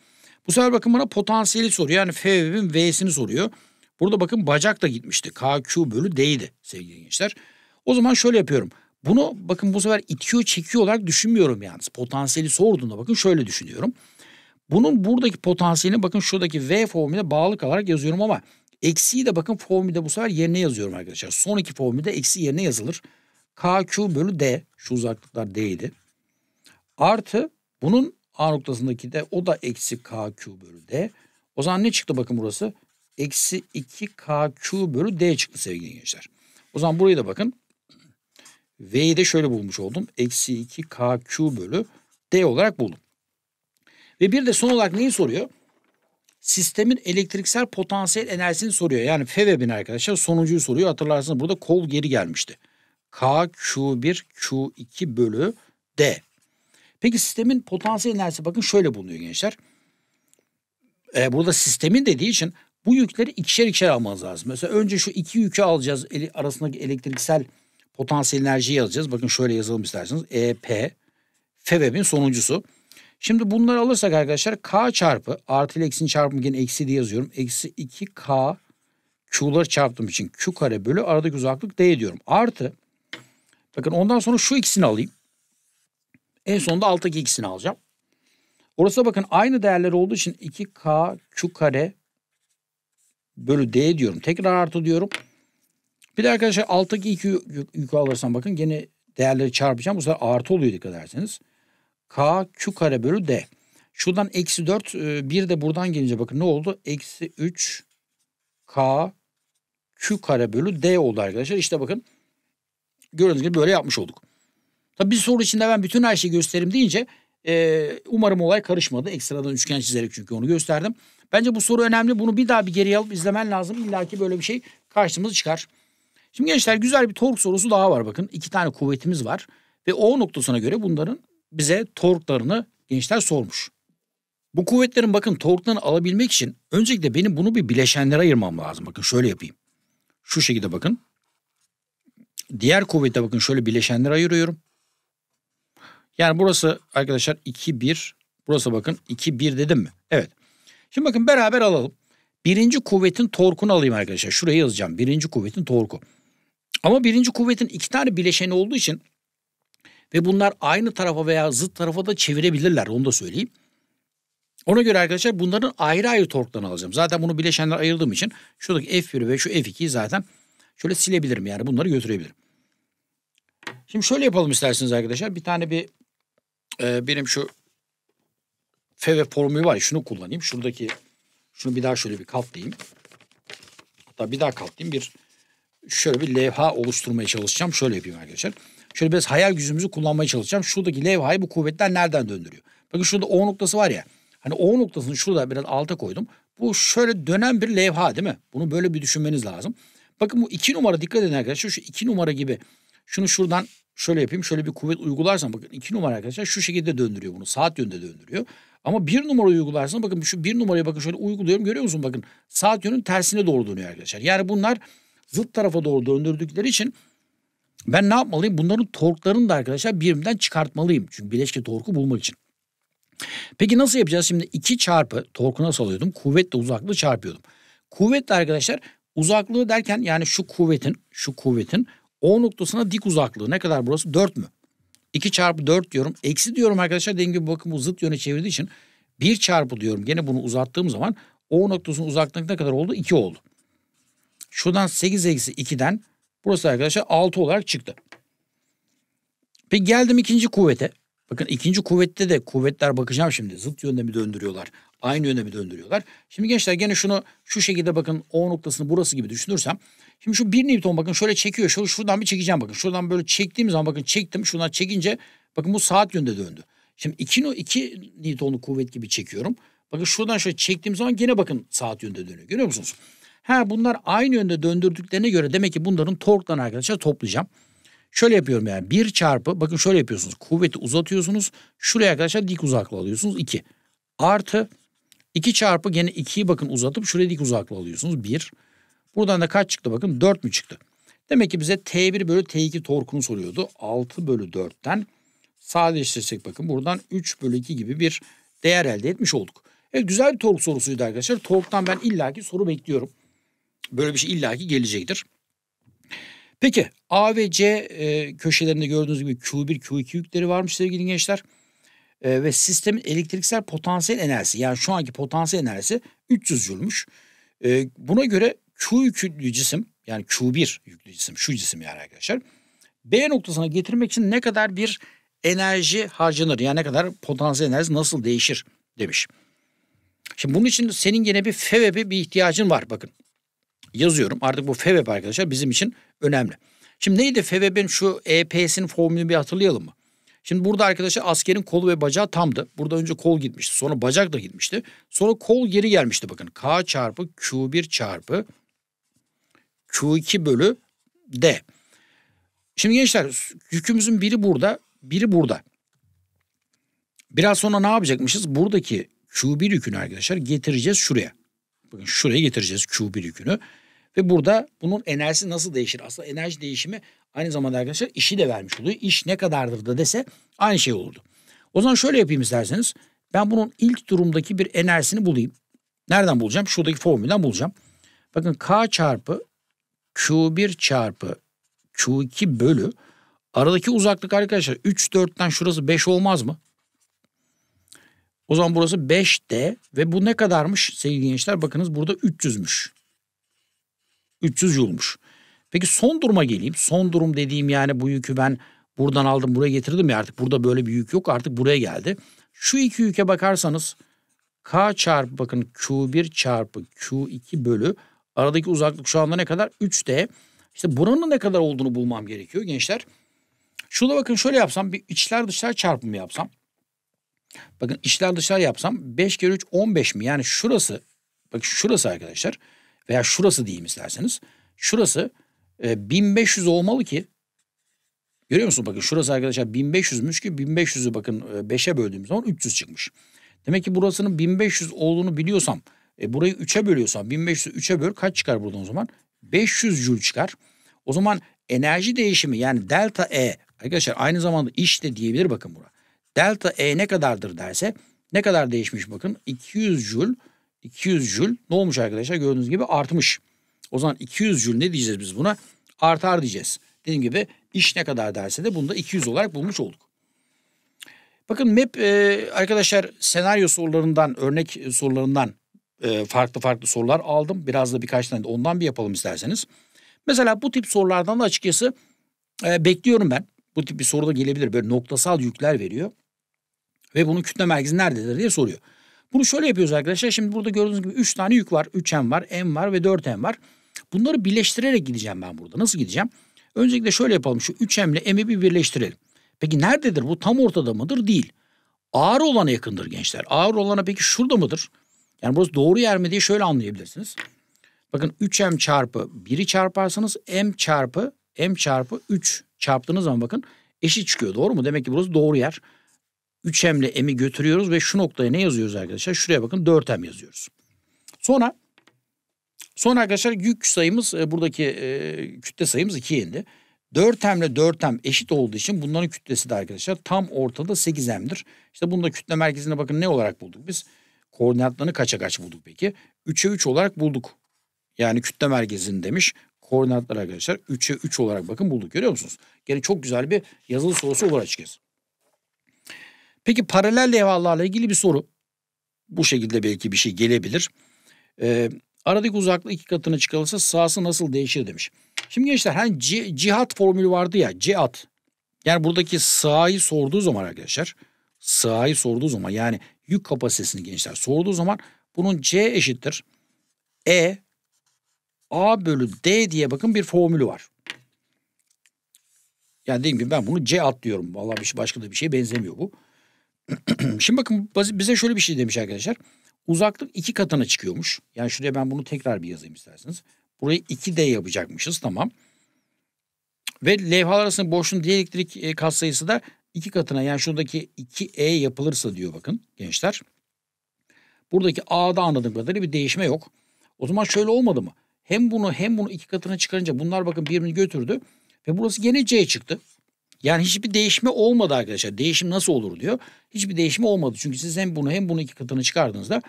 Speaker 1: Bu sefer bakın bana potansiyeli soruyor. Yani F'nin V'sini soruyor. Burada bakın bacak da gitmişti. KQ bölü D'ydi sevgili gençler. O zaman şöyle yapıyorum. Bunu bakın bu sefer itiyor çekiyor olarak düşünmüyorum yalnız. Potansiyeli sorduğunda bakın şöyle düşünüyorum. Bunun buradaki potansiyelini bakın şuradaki V formülüne bağlı kalarak yazıyorum ama eksiyi de bakın formülde bu sefer yerine yazıyorum arkadaşlar. Son iki formülde eksi yerine yazılır. KQ bölü D şu uzaklıklar D'ydi. Artı bunun A noktasındaki de o da eksi KQ bölü D. O zaman ne çıktı bakın burası? Eksi 2 KQ bölü D çıktı sevgili gençler. O zaman burayı da bakın. V'yi de şöyle bulmuş oldum. Eksi 2 KQ bölü D olarak buldum. Ve bir de son olarak neyi soruyor? Sistemin elektriksel potansiyel enerjisini soruyor. Yani FEVEB'in arkadaşlar sonuncuyu soruyor. Hatırlarsınız burada kol geri gelmişti. K, Q1, Q2 bölü D. Peki sistemin potansiyel enerjisi bakın şöyle bulunuyor gençler. Ee, burada sistemin dediği için bu yükleri ikişer ikişer almanız lazım. Mesela önce şu iki yükü alacağız. Ele, arasındaki elektriksel potansiyel enerjiyi yazacağız. Bakın şöyle yazalım isterseniz. E EP, FEVEB'in sonuncusu. Şimdi bunları alırsak arkadaşlar k çarpı artı ile eksinin çarpımı yine eksi diye yazıyorum. Eksi 2k Q'ları çarptığım için Q kare bölü aradaki uzaklık D diyorum. Artı bakın ondan sonra şu ikisini alayım. En sonunda alttaki ikisini alacağım. Orası bakın aynı değerler olduğu için 2K Q kare bölü D diyorum. Tekrar artı diyorum. Bir de arkadaşlar alttaki 2 yük alırsam bakın gene değerleri çarpacağım. Bu sefer artı oluyor dikkat ederseniz. K Q kare bölü D. Şuradan eksi 4 e, bir de buradan gelince bakın ne oldu? Eksi 3 K Q kare bölü D oldu arkadaşlar. İşte bakın gördüğünüz gibi böyle yapmış olduk. Tabi bir soru içinde ben bütün her şeyi gösterim deyince e, umarım olay karışmadı. Ekstradan üçgen çizerek çünkü onu gösterdim. Bence bu soru önemli. Bunu bir daha bir geri alıp izlemen lazım. İlla ki böyle bir şey karşımıza çıkar. Şimdi gençler güzel bir tork sorusu daha var bakın. iki tane kuvvetimiz var. Ve O noktasına göre bunların bize torklarını gençler sormuş. Bu kuvvetlerin bakın torklarını alabilmek için öncelikle benim bunu bir bileşenlere ayırmam lazım. Bakın şöyle yapayım. Şu şekilde bakın. Diğer kuvvete bakın şöyle bileşenlere ayırıyorum. Yani burası arkadaşlar 2 1 burası bakın 2 1 dedim mi? Evet. Şimdi bakın beraber alalım. Birinci kuvvetin torkunu alayım arkadaşlar. Şuraya yazacağım. Birinci kuvvetin torku. Ama birinci kuvvetin iki tane bileşeni olduğu için ve bunlar aynı tarafa veya zıt tarafa da çevirebilirler onu da söyleyeyim. Ona göre arkadaşlar bunların ayrı ayrı torklarını alacağım. Zaten bunu bileşenler ayırdığım için şuradaki F1 ve şu F2'yi zaten şöyle silebilirim yani bunları götürebilirim. Şimdi şöyle yapalım isterseniz arkadaşlar. Bir tane bir e, benim şu F ve formülü var ya şunu kullanayım. Şuradaki şunu bir daha şöyle bir katlayayım. Hatta bir daha katlayayım bir şöyle bir levha oluşturmaya çalışacağım. Şöyle yapayım arkadaşlar şöyle biraz hayal gücümüzü kullanmaya çalışacağım. Şuradaki levhayı bu kuvvetler nereden döndürüyor? Bakın şurada O noktası var ya. Hani O noktasını şurada biraz alta koydum. Bu şöyle dönen bir levha değil mi? Bunu böyle bir düşünmeniz lazım. Bakın bu iki numara dikkat edin arkadaşlar. Şu iki numara gibi şunu şuradan şöyle yapayım. Şöyle bir kuvvet uygularsam bakın iki numara arkadaşlar şu şekilde döndürüyor bunu. Saat yönde döndürüyor. Ama bir numara uygularsanız bakın şu bir numaraya bakın şöyle uyguluyorum görüyor musun? Bakın saat yönün tersine doğru dönüyor arkadaşlar. Yani bunlar zıt tarafa doğru döndürdükleri için ben ne yapmalıyım? Bunların torklarını da arkadaşlar birbirinden çıkartmalıyım. Çünkü bileşke torku bulmak için. Peki nasıl yapacağız? Şimdi 2 çarpı torku nasıl alıyordum? Kuvvetle uzaklığı çarpıyordum. Kuvvetle arkadaşlar uzaklığı derken yani şu kuvvetin şu kuvvetin O noktasına dik uzaklığı ne kadar burası? 4 mü? 2 çarpı 4 diyorum. Eksi diyorum arkadaşlar. denge gibi bakın bu zıt yöne çevirdiği için 1 çarpı diyorum. Gene bunu uzattığım zaman O noktasının uzaklığı ne kadar oldu? 2 oldu. Şuradan 8 eksi 2'den Burası arkadaşlar 6 olarak çıktı. Peki geldim ikinci kuvvete. Bakın ikinci kuvvette de kuvvetler bakacağım şimdi. Zıt yönde mi döndürüyorlar? Aynı yönde mi döndürüyorlar? Şimdi gençler gene şunu şu şekilde bakın O noktasını burası gibi düşünürsem. Şimdi şu 1 Newton bakın şöyle çekiyor. Şöyle şuradan bir çekeceğim bakın. Şuradan böyle çektiğim zaman bakın çektim. Şuradan çekince bakın bu saat yönde döndü. Şimdi 2, 2 Newton'luk kuvvet gibi çekiyorum. Bakın şuradan şöyle çektiğim zaman gene bakın saat yönde dönüyor. Görüyor musunuz? Ha bunlar aynı yönde döndürdüklerine göre demek ki bunların torklarını arkadaşlar toplayacağım. Şöyle yapıyorum yani bir çarpı bakın şöyle yapıyorsunuz. Kuvveti uzatıyorsunuz. Şuraya arkadaşlar dik uzaklığı alıyorsunuz 2. Artı 2 çarpı gene 2'yi bakın uzatıp şuraya dik uzaklığı alıyorsunuz 1. Buradan da kaç çıktı bakın 4 mü çıktı? Demek ki bize T1 bölü T2 torkunu soruyordu. 6 bölü 4'ten sadeleştirsek bakın buradan 3 bölü 2 gibi bir değer elde etmiş olduk. Evet güzel bir tork sorusuydu arkadaşlar. Torktan ben illaki soru bekliyorum. Böyle bir şey illaki gelecektir. Peki A ve C e, köşelerinde gördüğünüz gibi Q1, Q2 yükleri varmış sevgili gençler. E, ve sistemin elektriksel potansiyel enerjisi yani şu anki potansiyel enerjisi 300 Joule'muş. E, buna göre Q yüklü cisim yani Q1 yüklü cisim şu cisim yani arkadaşlar. B noktasına getirmek için ne kadar bir enerji harcanır yani ne kadar potansiyel enerji nasıl değişir demiş. Şimdi bunun için senin yine bir FEVEB'e bir ihtiyacın var bakın yazıyorum. Artık bu FEVEB arkadaşlar bizim için önemli. Şimdi neydi FEVEB'in şu EPS'in formülünü bir hatırlayalım mı? Şimdi burada arkadaşlar askerin kolu ve bacağı tamdı. Burada önce kol gitmişti. Sonra bacak da gitmişti. Sonra kol geri gelmişti bakın. K çarpı Q1 çarpı Q2 bölü D. Şimdi gençler yükümüzün biri burada, biri burada. Biraz sonra ne yapacakmışız? Buradaki Q1 yükünü arkadaşlar getireceğiz şuraya. Bakın şuraya getireceğiz Q1 yükünü. Ve burada bunun enerjisi nasıl değişir? Aslında enerji değişimi aynı zamanda arkadaşlar işi de vermiş oluyor. İş ne kadardır da dese aynı şey olurdu. O zaman şöyle yapayım isterseniz. Ben bunun ilk durumdaki bir enerjisini bulayım. Nereden bulacağım? Şuradaki formülden bulacağım. Bakın K çarpı Q1 çarpı Q2 bölü aradaki uzaklık arkadaşlar 3 4'ten şurası 5 olmaz mı? O zaman burası 5D ve bu ne kadarmış sevgili gençler? Bakınız burada 300'müş. 300 yulmuş. Peki son duruma geleyim. Son durum dediğim yani bu yükü ben buradan aldım buraya getirdim ya artık burada böyle bir yük yok artık buraya geldi. Şu iki yüke bakarsanız K çarpı bakın Q1 çarpı Q2 bölü aradaki uzaklık şu anda ne kadar? 3D. İşte buranın ne kadar olduğunu bulmam gerekiyor gençler. Şurada bakın şöyle yapsam bir içler dışlar çarpımı yapsam. Bakın içler dışlar yapsam 5 kere 3 15 mi? Yani şurası bak şurası arkadaşlar veya şurası diyeyim isterseniz. Şurası e, 1500 olmalı ki görüyor musun bakın şurası arkadaşlar 1500'müş ki 1500'ü bakın 5'e böldüğümüz zaman 300 çıkmış. Demek ki burasının 1500 olduğunu biliyorsam e, burayı 3'e bölüyorsam 1500'ü 3'e böl kaç çıkar buradan o zaman? 500 jül çıkar. O zaman enerji değişimi yani delta E arkadaşlar aynı zamanda iş de diyebilir bakın bura. Delta E ne kadardır derse ne kadar değişmiş bakın 200 jül 200 jül ne olmuş arkadaşlar gördüğünüz gibi artmış. O zaman 200 jül ne diyeceğiz biz buna? Artar diyeceğiz. Dediğim gibi iş ne kadar derse de bunu da 200 olarak bulmuş olduk. Bakın MEP e, arkadaşlar senaryo sorularından, örnek sorularından e, farklı farklı sorular aldım. Biraz da birkaç tane de ondan bir yapalım isterseniz. Mesela bu tip sorulardan da açıkçası e, bekliyorum ben. Bu tip bir soru da gelebilir. Böyle noktasal yükler veriyor. Ve bunun kütle merkezi nerededir diye soruyor. Bunu şöyle yapıyoruz arkadaşlar. Şimdi burada gördüğünüz gibi 3 tane yük var. 3M var, M var ve 4M var. Bunları birleştirerek gideceğim ben burada. Nasıl gideceğim? Öncelikle şöyle yapalım. Şu 3M ile M'i bir birleştirelim. Peki nerededir? Bu tam ortada mıdır? Değil. Ağır olana yakındır gençler. Ağır olana peki şurada mıdır? Yani burası doğru yer mi diye şöyle anlayabilirsiniz. Bakın 3M çarpı 1'i çarparsanız M çarpı M çarpı 3 çarptığınız zaman bakın eşit çıkıyor. Doğru mu? Demek ki burası doğru yer. 3M'le M'i götürüyoruz ve şu noktaya ne yazıyoruz arkadaşlar? Şuraya bakın 4M yazıyoruz. Sonra sonra arkadaşlar yük sayımız e, buradaki e, kütle sayımız 2'ye indi. 4M ile 4M eşit olduğu için bunların kütlesi de arkadaşlar tam ortada 8M'dir. İşte bunu da kütle merkezine bakın ne olarak bulduk biz? Koordinatlarını kaça kaç bulduk peki? 3'e 3 olarak bulduk. Yani kütle merkezini demiş. Koordinatlar arkadaşlar 3'e 3 olarak bakın bulduk görüyor musunuz? Gene çok güzel bir yazılı sorusu olarak açıkçası. Peki paralel levhalarla ilgili bir soru. Bu şekilde belki bir şey gelebilir. Ee, aradaki uzaklık iki katına çıkarılsa sahası nasıl değişir demiş. Şimdi gençler hani cihat formülü vardı ya cihat. Yani buradaki sahayı sorduğu zaman arkadaşlar sahayı sorduğu zaman yani yük kapasitesini gençler sorduğu zaman bunun C eşittir. E A bölü D diye bakın bir formülü var. Yani dediğim gibi ben bunu C diyorum. Vallahi bir şey, başka da bir şeye benzemiyor bu. *clears throat* Şimdi bakın bize şöyle bir şey demiş arkadaşlar. Uzaklık iki katına çıkıyormuş. Yani şuraya ben bunu tekrar bir yazayım isterseniz. Burayı 2D yapacakmışız tamam. Ve levhalar arasında boşluğun diyelektrik e, sayısı da iki katına yani şuradaki 2E yapılırsa diyor bakın gençler. Buradaki A'da anladığım kadarıyla bir değişme yok. O zaman şöyle olmadı mı? Hem bunu hem bunu iki katına çıkarınca bunlar bakın birbirini götürdü. Ve burası gene C çıktı. Yani hiçbir değişme olmadı arkadaşlar. Değişim nasıl olur diyor. Hiçbir değişme olmadı. Çünkü siz hem bunu hem bunu iki katını çıkardığınızda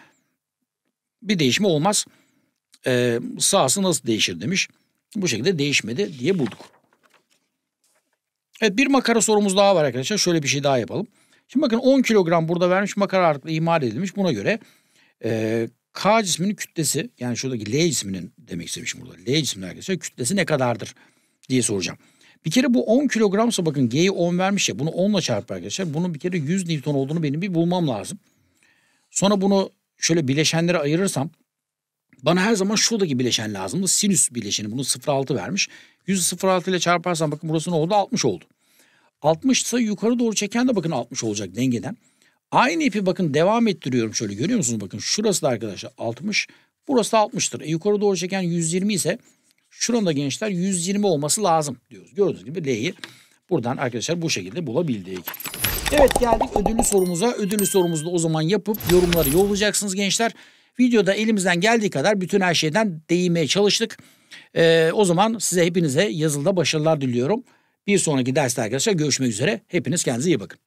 Speaker 1: bir değişme olmaz. Ee, sahası nasıl değişir demiş. Bu şekilde değişmedi diye bulduk. Evet bir makara sorumuz daha var arkadaşlar. Şöyle bir şey daha yapalım. Şimdi bakın 10 kilogram burada vermiş makara ağırlıklı imal edilmiş. Buna göre e, K cisminin kütlesi yani şuradaki L cisminin demek istemişim burada. L cisminin arkadaşlar kütlesi ne kadardır diye soracağım. Bir kere bu 10 kilogramsa bakın G'yi 10 vermiş ya bunu 10 ile çarp arkadaşlar. Bunun bir kere 100 Newton olduğunu benim bir bulmam lazım. Sonra bunu şöyle bileşenlere ayırırsam bana her zaman şuradaki bileşen lazımdı. Sinüs bileşeni bunu 0.6 vermiş. 100'ü 0.6 ile çarparsam bakın burası ne oldu? 60 oldu. 60 ise yukarı doğru çeken de bakın 60 olacak dengeden. Aynı ipi bakın devam ettiriyorum şöyle görüyor musunuz? Bakın şurası da arkadaşlar 60 burası da 60'tır. E, yukarı doğru çeken 120 ise Şuramda gençler 120 olması lazım diyoruz. Gördüğünüz gibi L'yi buradan arkadaşlar bu şekilde bulabildik. Evet geldik ödüllü sorumuza. Ödüllü sorumuzu da o zaman yapıp yorumları yollayacaksınız gençler. Videoda elimizden geldiği kadar bütün her şeyden değinmeye çalıştık. Ee, o zaman size hepinize yazılıda başarılar diliyorum. Bir sonraki derste arkadaşlar görüşmek üzere. Hepiniz kendinize iyi bakın.